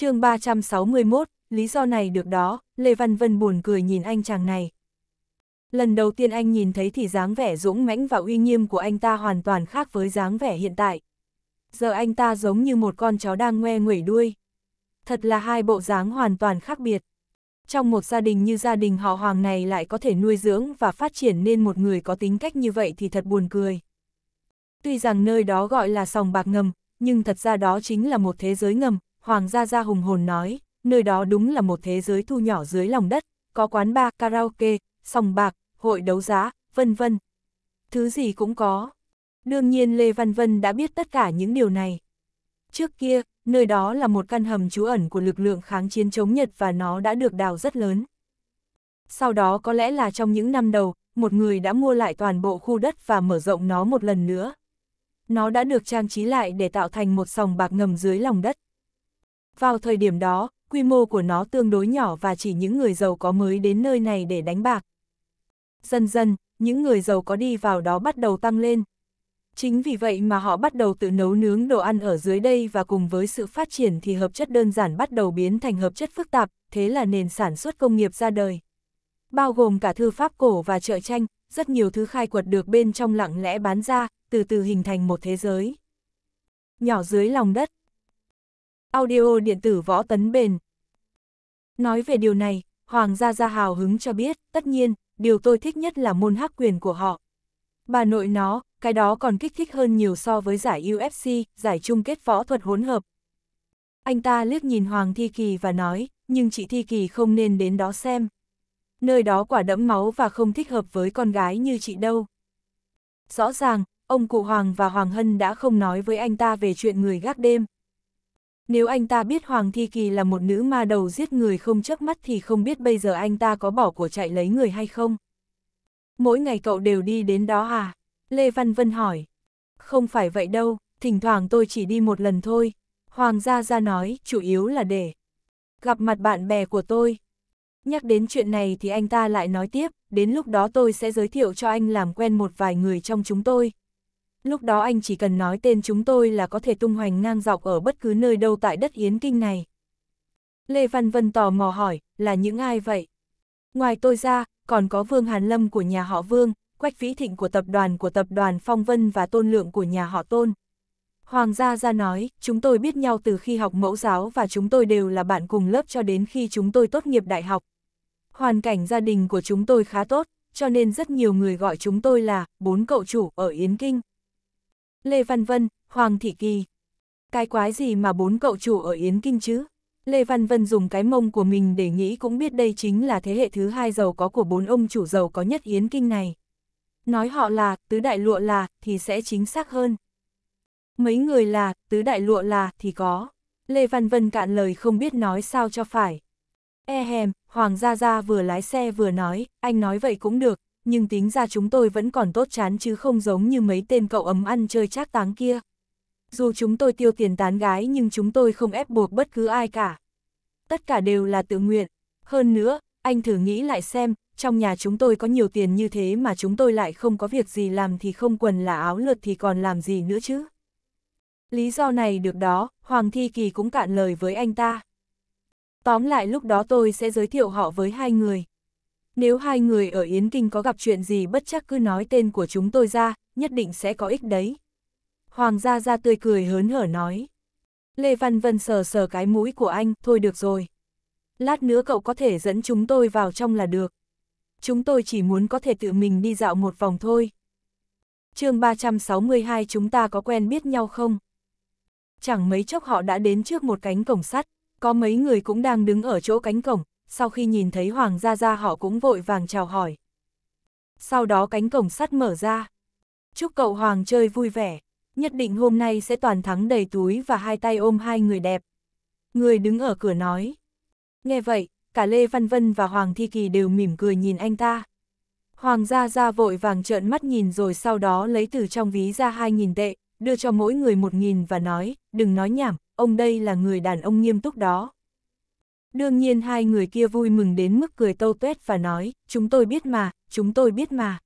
chương 361, lý do này được đó, Lê Văn Vân buồn cười nhìn anh chàng này. Lần đầu tiên anh nhìn thấy thì dáng vẻ dũng mãnh và uy nghiêm của anh ta hoàn toàn khác với dáng vẻ hiện tại. Giờ anh ta giống như một con chó đang ngoe nguẩy đuôi. Thật là hai bộ dáng hoàn toàn khác biệt. Trong một gia đình như gia đình họ Hoàng này lại có thể nuôi dưỡng và phát triển nên một người có tính cách như vậy thì thật buồn cười. Tuy rằng nơi đó gọi là sòng bạc ngầm, nhưng thật ra đó chính là một thế giới ngầm, Hoàng gia gia hùng hồn nói, nơi đó đúng là một thế giới thu nhỏ dưới lòng đất, có quán bar, karaoke, sòng bạc, hội đấu giá, vân vân. Thứ gì cũng có. Đương nhiên Lê Văn Vân đã biết tất cả những điều này. Trước kia, nơi đó là một căn hầm trú ẩn của lực lượng kháng chiến chống Nhật và nó đã được đào rất lớn. Sau đó có lẽ là trong những năm đầu, một người đã mua lại toàn bộ khu đất và mở rộng nó một lần nữa. Nó đã được trang trí lại để tạo thành một sòng bạc ngầm dưới lòng đất. Vào thời điểm đó, quy mô của nó tương đối nhỏ và chỉ những người giàu có mới đến nơi này để đánh bạc. Dần dần, những người giàu có đi vào đó bắt đầu tăng lên. Chính vì vậy mà họ bắt đầu tự nấu nướng đồ ăn ở dưới đây và cùng với sự phát triển thì hợp chất đơn giản bắt đầu biến thành hợp chất phức tạp, thế là nền sản xuất công nghiệp ra đời. Bao gồm cả thư pháp cổ và trợ tranh, rất nhiều thứ khai quật được bên trong lặng lẽ bán ra, từ từ hình thành một thế giới. Nhỏ dưới lòng đất, Audio điện tử võ tấn bền. Nói về điều này, Hoàng gia gia hào hứng cho biết, tất nhiên, điều tôi thích nhất là môn hắc quyền của họ. Bà nội nó, cái đó còn kích thích hơn nhiều so với giải UFC, giải chung kết võ thuật hỗn hợp. Anh ta liếc nhìn Hoàng Thi Kỳ và nói, nhưng chị Thi Kỳ không nên đến đó xem. Nơi đó quả đẫm máu và không thích hợp với con gái như chị đâu. Rõ ràng, ông cụ Hoàng và Hoàng Hân đã không nói với anh ta về chuyện người gác đêm. Nếu anh ta biết Hoàng Thi Kỳ là một nữ ma đầu giết người không chớp mắt thì không biết bây giờ anh ta có bỏ của chạy lấy người hay không. Mỗi ngày cậu đều đi đến đó à? Lê Văn Vân hỏi. Không phải vậy đâu, thỉnh thoảng tôi chỉ đi một lần thôi. Hoàng gia gia nói, chủ yếu là để gặp mặt bạn bè của tôi. Nhắc đến chuyện này thì anh ta lại nói tiếp, đến lúc đó tôi sẽ giới thiệu cho anh làm quen một vài người trong chúng tôi lúc đó anh chỉ cần nói tên chúng tôi là có thể tung hoành ngang dọc ở bất cứ nơi đâu tại đất Yến Kinh này. Lê Văn Vân tò mò hỏi, là những ai vậy? Ngoài tôi ra, còn có Vương Hàn Lâm của nhà họ Vương, Quách Vĩ Thịnh của tập đoàn của tập đoàn Phong Vân và Tôn Lượng của nhà họ Tôn. Hoàng gia ra nói, chúng tôi biết nhau từ khi học mẫu giáo và chúng tôi đều là bạn cùng lớp cho đến khi chúng tôi tốt nghiệp đại học. Hoàn cảnh gia đình của chúng tôi khá tốt, cho nên rất nhiều người gọi chúng tôi là bốn cậu chủ ở Yến Kinh. Lê Văn Vân, Hoàng Thị Kỳ. Cái quái gì mà bốn cậu chủ ở Yến Kinh chứ? Lê Văn Vân dùng cái mông của mình để nghĩ cũng biết đây chính là thế hệ thứ hai giàu có của bốn ông chủ giàu có nhất Yến Kinh này. Nói họ là, tứ đại lụa là, thì sẽ chính xác hơn. Mấy người là, tứ đại lụa là, thì có. Lê Văn Vân cạn lời không biết nói sao cho phải. E hèm, Hoàng Gia Gia vừa lái xe vừa nói, anh nói vậy cũng được, nhưng tính ra chúng tôi vẫn còn tốt chán chứ không giống như mấy tên cậu ấm ăn chơi trác táng kia. Dù chúng tôi tiêu tiền tán gái nhưng chúng tôi không ép buộc bất cứ ai cả. Tất cả đều là tự nguyện. Hơn nữa, anh thử nghĩ lại xem, trong nhà chúng tôi có nhiều tiền như thế mà chúng tôi lại không có việc gì làm thì không quần là áo lượt thì còn làm gì nữa chứ. Lý do này được đó, Hoàng Thi Kỳ cũng cạn lời với anh ta. Tóm lại lúc đó tôi sẽ giới thiệu họ với hai người. Nếu hai người ở Yến Kinh có gặp chuyện gì bất chắc cứ nói tên của chúng tôi ra, nhất định sẽ có ích đấy. Hoàng gia ra tươi cười hớn hở nói. Lê Văn Vân sờ sờ cái mũi của anh, thôi được rồi. Lát nữa cậu có thể dẫn chúng tôi vào trong là được. Chúng tôi chỉ muốn có thể tự mình đi dạo một vòng thôi. chương 362 chúng ta có quen biết nhau không? Chẳng mấy chốc họ đã đến trước một cánh cổng sắt, có mấy người cũng đang đứng ở chỗ cánh cổng, sau khi nhìn thấy Hoàng Gia Gia họ cũng vội vàng chào hỏi. Sau đó cánh cổng sắt mở ra. Chúc cậu Hoàng chơi vui vẻ, nhất định hôm nay sẽ toàn thắng đầy túi và hai tay ôm hai người đẹp. Người đứng ở cửa nói. Nghe vậy, cả Lê Văn Vân và Hoàng Thi Kỳ đều mỉm cười nhìn anh ta. Hoàng Gia Gia vội vàng trợn mắt nhìn rồi sau đó lấy từ trong ví ra 2.000 tệ, đưa cho mỗi người 1.000 và nói, đừng nói nhảm, ông đây là người đàn ông nghiêm túc đó. Đương nhiên hai người kia vui mừng đến mức cười tâu tuét và nói, chúng tôi biết mà, chúng tôi biết mà.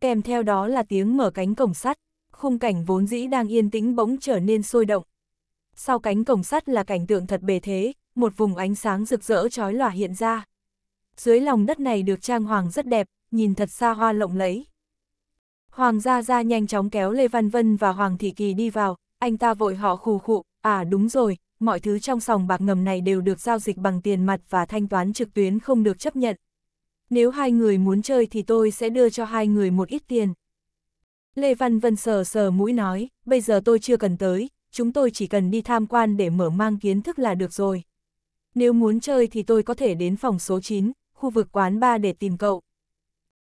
Kèm theo đó là tiếng mở cánh cổng sắt, khung cảnh vốn dĩ đang yên tĩnh bỗng trở nên sôi động. Sau cánh cổng sắt là cảnh tượng thật bề thế, một vùng ánh sáng rực rỡ trói lòa hiện ra. Dưới lòng đất này được trang hoàng rất đẹp, nhìn thật xa hoa lộng lẫy. Hoàng gia gia nhanh chóng kéo Lê Văn Vân và Hoàng Thị Kỳ đi vào, anh ta vội họ khù khụ, à đúng rồi, mọi thứ trong sòng bạc ngầm này đều được giao dịch bằng tiền mặt và thanh toán trực tuyến không được chấp nhận. Nếu hai người muốn chơi thì tôi sẽ đưa cho hai người một ít tiền. Lê Văn Vân sờ sờ mũi nói, bây giờ tôi chưa cần tới, chúng tôi chỉ cần đi tham quan để mở mang kiến thức là được rồi. Nếu muốn chơi thì tôi có thể đến phòng số 9, khu vực quán ba để tìm cậu.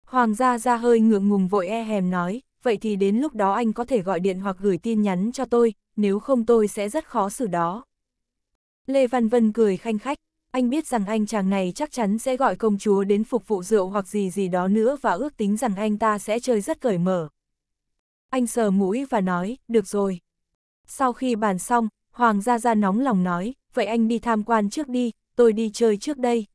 Hoàng gia ra hơi ngượng ngùng vội e hèm nói, vậy thì đến lúc đó anh có thể gọi điện hoặc gửi tin nhắn cho tôi, nếu không tôi sẽ rất khó xử đó. Lê Văn Vân cười khanh khách, anh biết rằng anh chàng này chắc chắn sẽ gọi công chúa đến phục vụ rượu hoặc gì gì đó nữa và ước tính rằng anh ta sẽ chơi rất cởi mở. Anh sờ mũi và nói, được rồi. Sau khi bàn xong, Hoàng Gia Gia nóng lòng nói, vậy anh đi tham quan trước đi, tôi đi chơi trước đây.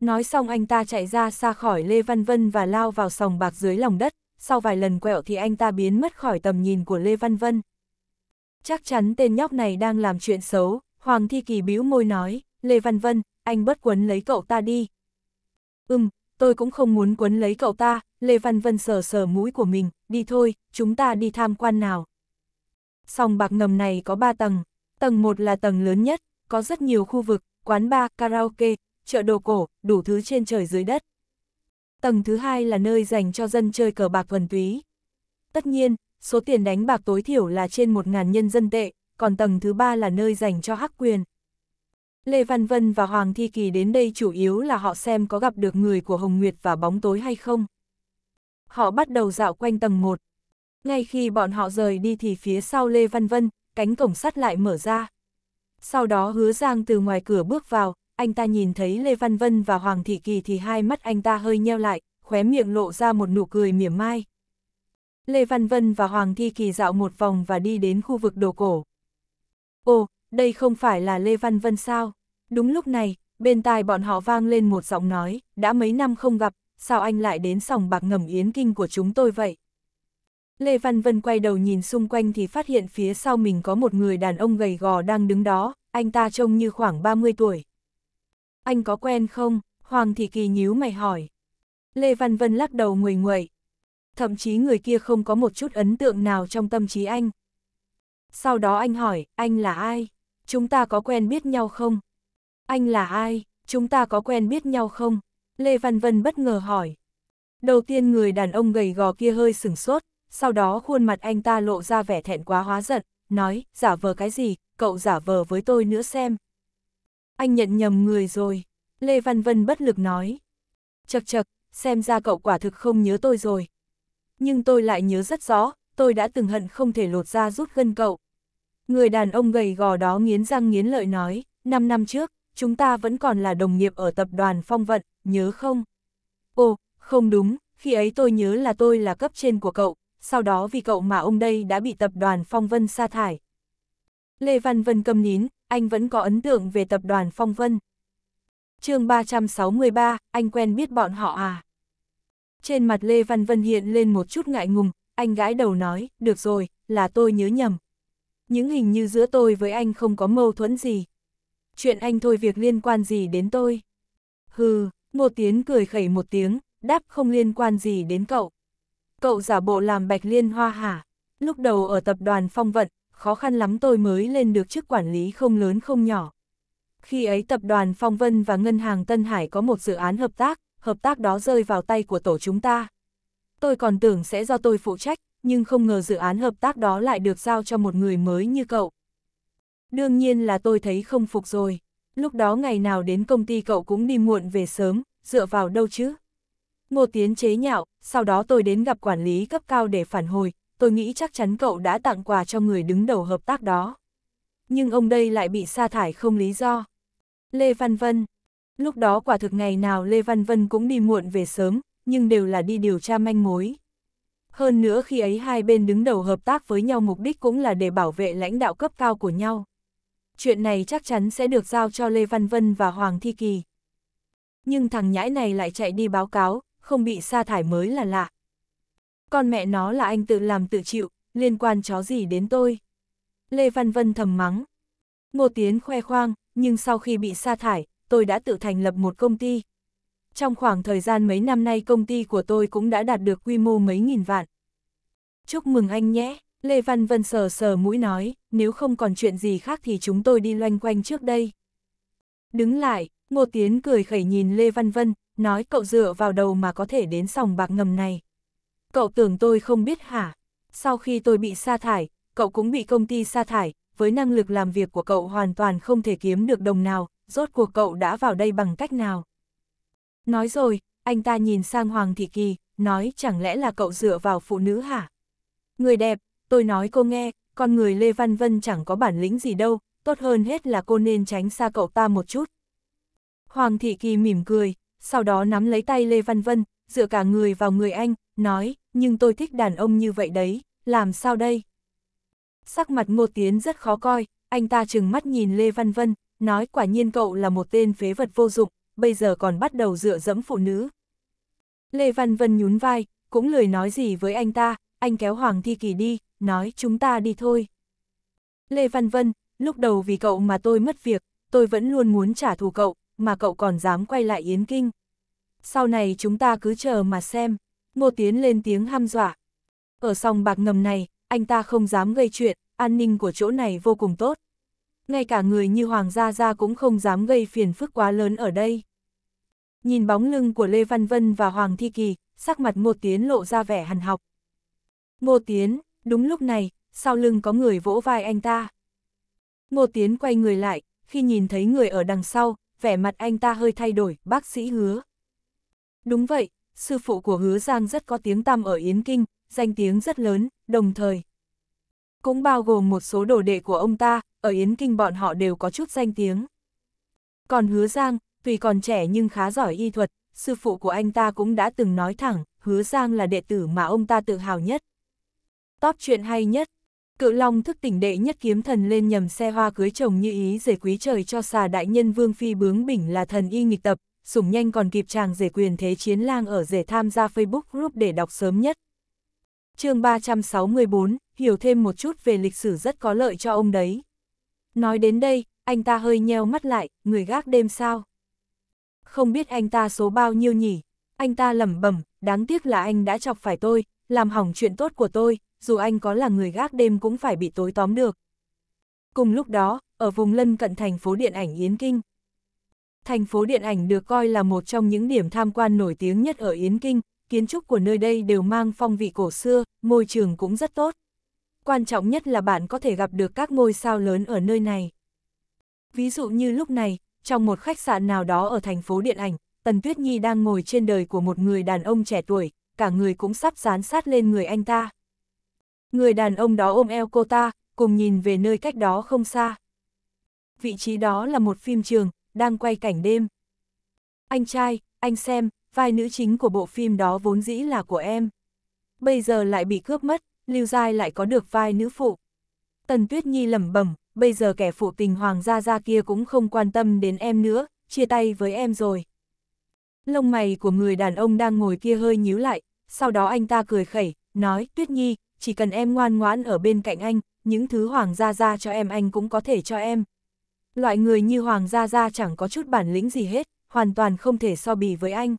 Nói xong anh ta chạy ra xa khỏi Lê Văn Vân và lao vào sòng bạc dưới lòng đất, sau vài lần quẹo thì anh ta biến mất khỏi tầm nhìn của Lê Văn Vân. Chắc chắn tên nhóc này đang làm chuyện xấu, Hoàng Thi Kỳ bĩu môi nói, Lê Văn Vân, anh bất quấn lấy cậu ta đi. Ừm, tôi cũng không muốn quấn lấy cậu ta, Lê Văn Vân sờ sờ mũi của mình, đi thôi, chúng ta đi tham quan nào. Sòng bạc ngầm này có 3 tầng, tầng 1 là tầng lớn nhất, có rất nhiều khu vực, quán bar, karaoke, chợ đồ cổ, đủ thứ trên trời dưới đất. Tầng thứ hai là nơi dành cho dân chơi cờ bạc thuần túy. Tất nhiên, số tiền đánh bạc tối thiểu là trên 1.000 nhân dân tệ, còn tầng thứ ba là nơi dành cho hắc quyền. Lê Văn Vân và Hoàng Thi Kỳ đến đây chủ yếu là họ xem có gặp được người của Hồng Nguyệt và bóng tối hay không. Họ bắt đầu dạo quanh tầng 1. Ngay khi bọn họ rời đi thì phía sau Lê Văn Vân, cánh cổng sắt lại mở ra. Sau đó hứa Giang từ ngoài cửa bước vào, anh ta nhìn thấy Lê Văn Vân và Hoàng Thị Kỳ thì hai mắt anh ta hơi nheo lại, khóe miệng lộ ra một nụ cười mỉa mai. Lê Văn Vân và Hoàng Thi Kỳ dạo một vòng và đi đến khu vực đồ cổ. Ồ, đây không phải là Lê Văn Vân sao? Đúng lúc này, bên tai bọn họ vang lên một giọng nói, đã mấy năm không gặp, sao anh lại đến sòng bạc ngầm yến kinh của chúng tôi vậy? Lê Văn Vân quay đầu nhìn xung quanh thì phát hiện phía sau mình có một người đàn ông gầy gò đang đứng đó, anh ta trông như khoảng 30 tuổi. Anh có quen không? Hoàng Thị Kỳ nhíu mày hỏi. Lê Văn Vân lắc đầu nguầy nguậy. Thậm chí người kia không có một chút ấn tượng nào trong tâm trí anh, sau đó anh hỏi, anh là ai? Chúng ta có quen biết nhau không? Anh là ai? Chúng ta có quen biết nhau không? Lê Văn Vân bất ngờ hỏi. Đầu tiên người đàn ông gầy gò kia hơi sửng sốt, sau đó khuôn mặt anh ta lộ ra vẻ thẹn quá hóa giận, nói, giả vờ cái gì, cậu giả vờ với tôi nữa xem. Anh nhận nhầm người rồi, Lê Văn Vân bất lực nói. Chật chật, xem ra cậu quả thực không nhớ tôi rồi. Nhưng tôi lại nhớ rất rõ, tôi đã từng hận không thể lột ra rút gân cậu. Người đàn ông gầy gò đó nghiến răng nghiến lợi nói, 5 năm trước, chúng ta vẫn còn là đồng nghiệp ở tập đoàn phong vận, nhớ không? Ồ, không đúng, khi ấy tôi nhớ là tôi là cấp trên của cậu, sau đó vì cậu mà ông đây đã bị tập đoàn phong vân sa thải. Lê Văn Vân câm nín, anh vẫn có ấn tượng về tập đoàn phong vân. chương 363, anh quen biết bọn họ à? Trên mặt Lê Văn Vân hiện lên một chút ngại ngùng, anh gãi đầu nói, được rồi, là tôi nhớ nhầm, những hình như giữa tôi với anh không có mâu thuẫn gì. Chuyện anh thôi việc liên quan gì đến tôi. Hừ, Ngô Tiến cười khẩy một tiếng, đáp không liên quan gì đến cậu. Cậu giả bộ làm bạch liên hoa hả? Lúc đầu ở tập đoàn phong vận, khó khăn lắm tôi mới lên được chức quản lý không lớn không nhỏ. Khi ấy tập đoàn Phong Vân và Ngân hàng Tân Hải có một dự án hợp tác, hợp tác đó rơi vào tay của tổ chúng ta. Tôi còn tưởng sẽ do tôi phụ trách, nhưng không ngờ dự án hợp tác đó lại được giao cho một người mới như cậu. Đương nhiên là tôi thấy không phục rồi. Lúc đó ngày nào đến công ty cậu cũng đi muộn về sớm, dựa vào đâu chứ? Ngô Tiến chế nhạo, sau đó tôi đến gặp quản lý cấp cao để phản hồi, tôi nghĩ chắc chắn cậu đã tặng quà cho người đứng đầu hợp tác đó. Nhưng ông đây lại bị sa thải không lý do. Lê Văn Vân Lúc đó quả thực ngày nào Lê Văn Vân cũng đi muộn về sớm, nhưng đều là đi điều tra manh mối. Hơn nữa khi ấy hai bên đứng đầu hợp tác với nhau mục đích cũng là để bảo vệ lãnh đạo cấp cao của nhau. Chuyện này chắc chắn sẽ được giao cho Lê Văn Vân và Hoàng Thi Kỳ. Nhưng thằng nhãi này lại chạy đi báo cáo, không bị sa thải mới là lạ. Con mẹ nó là anh tự làm tự chịu, liên quan chó gì đến tôi. Lê Văn Vân thầm mắng. Ngô Tiến khoe khoang, nhưng sau khi bị sa thải, tôi đã tự thành lập một công ty, trong khoảng thời gian mấy năm nay công ty của tôi cũng đã đạt được quy mô mấy nghìn vạn. Chúc mừng anh nhé, Lê Văn Vân sờ sờ mũi nói, nếu không còn chuyện gì khác thì chúng tôi đi loanh quanh trước đây. Đứng lại, Ngô Tiến cười khẩy nhìn Lê Văn Vân, nói cậu dựa vào đầu mà có thể đến sòng bạc ngầm này. Cậu tưởng tôi không biết hả? Sau khi tôi bị sa thải, cậu cũng bị công ty sa thải, với năng lực làm việc của cậu hoàn toàn không thể kiếm được đồng nào, rốt cuộc cậu đã vào đây bằng cách nào? Nói rồi, anh ta nhìn sang Hoàng Thị Kỳ, nói chẳng lẽ là cậu dựa vào phụ nữ hả? Người đẹp, tôi nói cô nghe, con người Lê Văn Vân chẳng có bản lĩnh gì đâu, tốt hơn hết là cô nên tránh xa cậu ta một chút. Hoàng Thị Kỳ mỉm cười, sau đó nắm lấy tay Lê Văn Vân, dựa cả người vào người anh, nói, nhưng tôi thích đàn ông như vậy đấy, làm sao đây? Sắc mặt Ngô Tiến rất khó coi, anh ta trừng mắt nhìn Lê Văn Vân, nói quả nhiên cậu là một tên phế vật vô dụng, bây giờ còn bắt đầu dựa dẫm phụ nữ. Lê Văn Vân nhún vai, cũng lười nói gì với anh ta, anh kéo Hoàng Thi Kỳ đi, nói chúng ta đi thôi. Lê Văn Vân, lúc đầu vì cậu mà tôi mất việc, tôi vẫn luôn muốn trả thù cậu, mà cậu còn dám quay lại Yến Kinh. Sau này chúng ta cứ chờ mà xem, Ngô Tiến lên tiếng ham dọa. Ở sòng bạc ngầm này, anh ta không dám gây chuyện, an ninh của chỗ này vô cùng tốt ngay cả người như Hoàng Gia Gia cũng không dám gây phiền phức quá lớn ở đây. Nhìn bóng lưng của Lê Văn Vân và Hoàng Thi Kỳ, sắc mặt Ngô Tiến lộ ra vẻ hằn học. Ngô Tiến, đúng lúc này, sau lưng có người vỗ vai anh ta. Ngô Tiến quay người lại, khi nhìn thấy người ở đằng sau, vẻ mặt anh ta hơi thay đổi, bác sĩ hứa. Đúng vậy, sư phụ của hứa Giang rất có tiếng tăm ở Yến Kinh, danh tiếng rất lớn, đồng thời, cũng bao gồm một số đồ đệ của ông ta, ở Yến Kinh bọn họ đều có chút danh tiếng. Còn hứa Giang, tuy còn trẻ nhưng khá giỏi y thuật, sư phụ của anh ta cũng đã từng nói thẳng, hứa Giang là đệ tử mà ông ta tự hào nhất. Top chuyện hay nhất Cự Long thức tỉnh đệ nhất kiếm thần lên nhầm xe hoa cưới chồng như ý rể quý trời cho xà đại nhân Vương Phi bướng bỉnh là thần y nghịch tập, sủng nhanh còn kịp chàng rể quyền thế chiến lang ở rể tham gia Facebook group để đọc sớm nhất. chương 364, hiểu thêm một chút về lịch sử rất có lợi cho ông đấy. Nói đến đây, anh ta hơi nheo mắt lại, người gác đêm sao. Không biết anh ta số bao nhiêu nhỉ, anh ta lẩm bẩm, đáng tiếc là anh đã chọc phải tôi, làm hỏng chuyện tốt của tôi, dù anh có là người gác đêm cũng phải bị tối tóm được. Cùng lúc đó, ở vùng lân cận thành phố điện ảnh Yến Kinh. Thành phố điện ảnh được coi là một trong những điểm tham quan nổi tiếng nhất ở Yến Kinh, kiến trúc của nơi đây đều mang phong vị cổ xưa, môi trường cũng rất tốt quan trọng nhất là bạn có thể gặp được các ngôi sao lớn ở nơi này. Ví dụ như lúc này, trong một khách sạn nào đó ở thành phố Điện Ảnh, Tần Tuyết Nhi đang ngồi trên đời của một người đàn ông trẻ tuổi, cả người cũng sắp dán sát lên người anh ta. Người đàn ông đó ôm eo cô ta, cùng nhìn về nơi cách đó không xa. Vị trí đó là một phim trường, đang quay cảnh đêm. Anh trai, anh xem, vai nữ chính của bộ phim đó vốn dĩ là của em. Bây giờ lại bị cướp mất, Lưu Giai lại có được vai nữ phụ. Tần Tuyết Nhi lẩm bẩm, bây giờ kẻ phụ tình hoàng gia gia kia cũng không quan tâm đến em nữa, chia tay với em rồi. Lông mày của người đàn ông đang ngồi kia hơi nhíu lại, sau đó anh ta cười khẩy, nói, Tuyết Nhi, chỉ cần em ngoan ngoãn ở bên cạnh anh, những thứ hoàng gia gia cho em anh cũng có thể cho em. Loại người như hoàng gia gia chẳng có chút bản lĩnh gì hết, hoàn toàn không thể so bì với anh.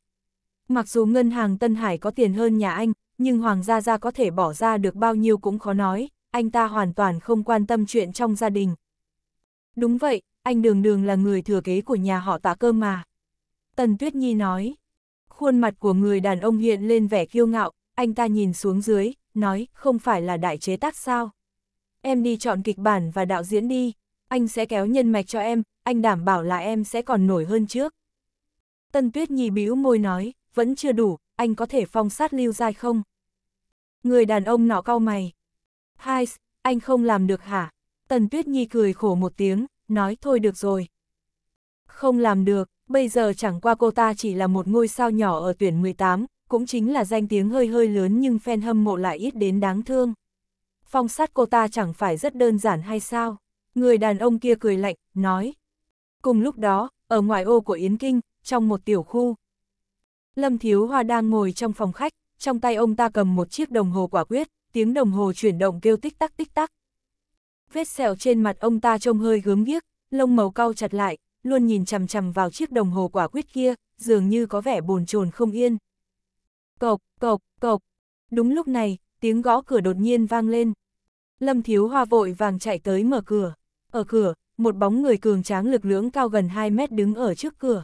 Mặc dù ngân hàng Tân Hải có tiền hơn nhà anh, nhưng Hoàng Gia Gia có thể bỏ ra được bao nhiêu cũng khó nói, anh ta hoàn toàn không quan tâm chuyện trong gia đình. Đúng vậy, anh đường đường là người thừa kế của nhà họ tạ cơ mà. Tần Tuyết Nhi nói, khuôn mặt của người đàn ông hiện lên vẻ kiêu ngạo, anh ta nhìn xuống dưới, nói không phải là đại chế tác sao. Em đi chọn kịch bản và đạo diễn đi, anh sẽ kéo nhân mạch cho em, anh đảm bảo là em sẽ còn nổi hơn trước. tần Tuyết Nhi bĩu môi nói, vẫn chưa đủ, anh có thể phong sát lưu dai không? Người đàn ông nọ cau mày. Hai, anh không làm được hả? Tần Tuyết Nhi cười khổ một tiếng, nói thôi được rồi. Không làm được, bây giờ chẳng qua cô ta chỉ là một ngôi sao nhỏ ở tuyển 18, cũng chính là danh tiếng hơi hơi lớn nhưng fan hâm mộ lại ít đến đáng thương. Phong sát cô ta chẳng phải rất đơn giản hay sao? Người đàn ông kia cười lạnh, nói. Cùng lúc đó, ở ngoài ô của Yến Kinh, trong một tiểu khu, Lâm Thiếu Hoa đang ngồi trong phòng khách, trong tay ông ta cầm một chiếc đồng hồ quả quyết, tiếng đồng hồ chuyển động kêu tích tắc tích tắc. Vết sẹo trên mặt ông ta trông hơi gớm ghiếc, lông màu cau chặt lại, luôn nhìn chằm chằm vào chiếc đồng hồ quả quyết kia, dường như có vẻ bồn chồn không yên. Cộc, cộc, cộc. Đúng lúc này, tiếng gõ cửa đột nhiên vang lên. Lâm Thiếu Hoa vội vàng chạy tới mở cửa. Ở cửa, một bóng người cường tráng lực lưỡng cao gần 2 mét đứng ở trước cửa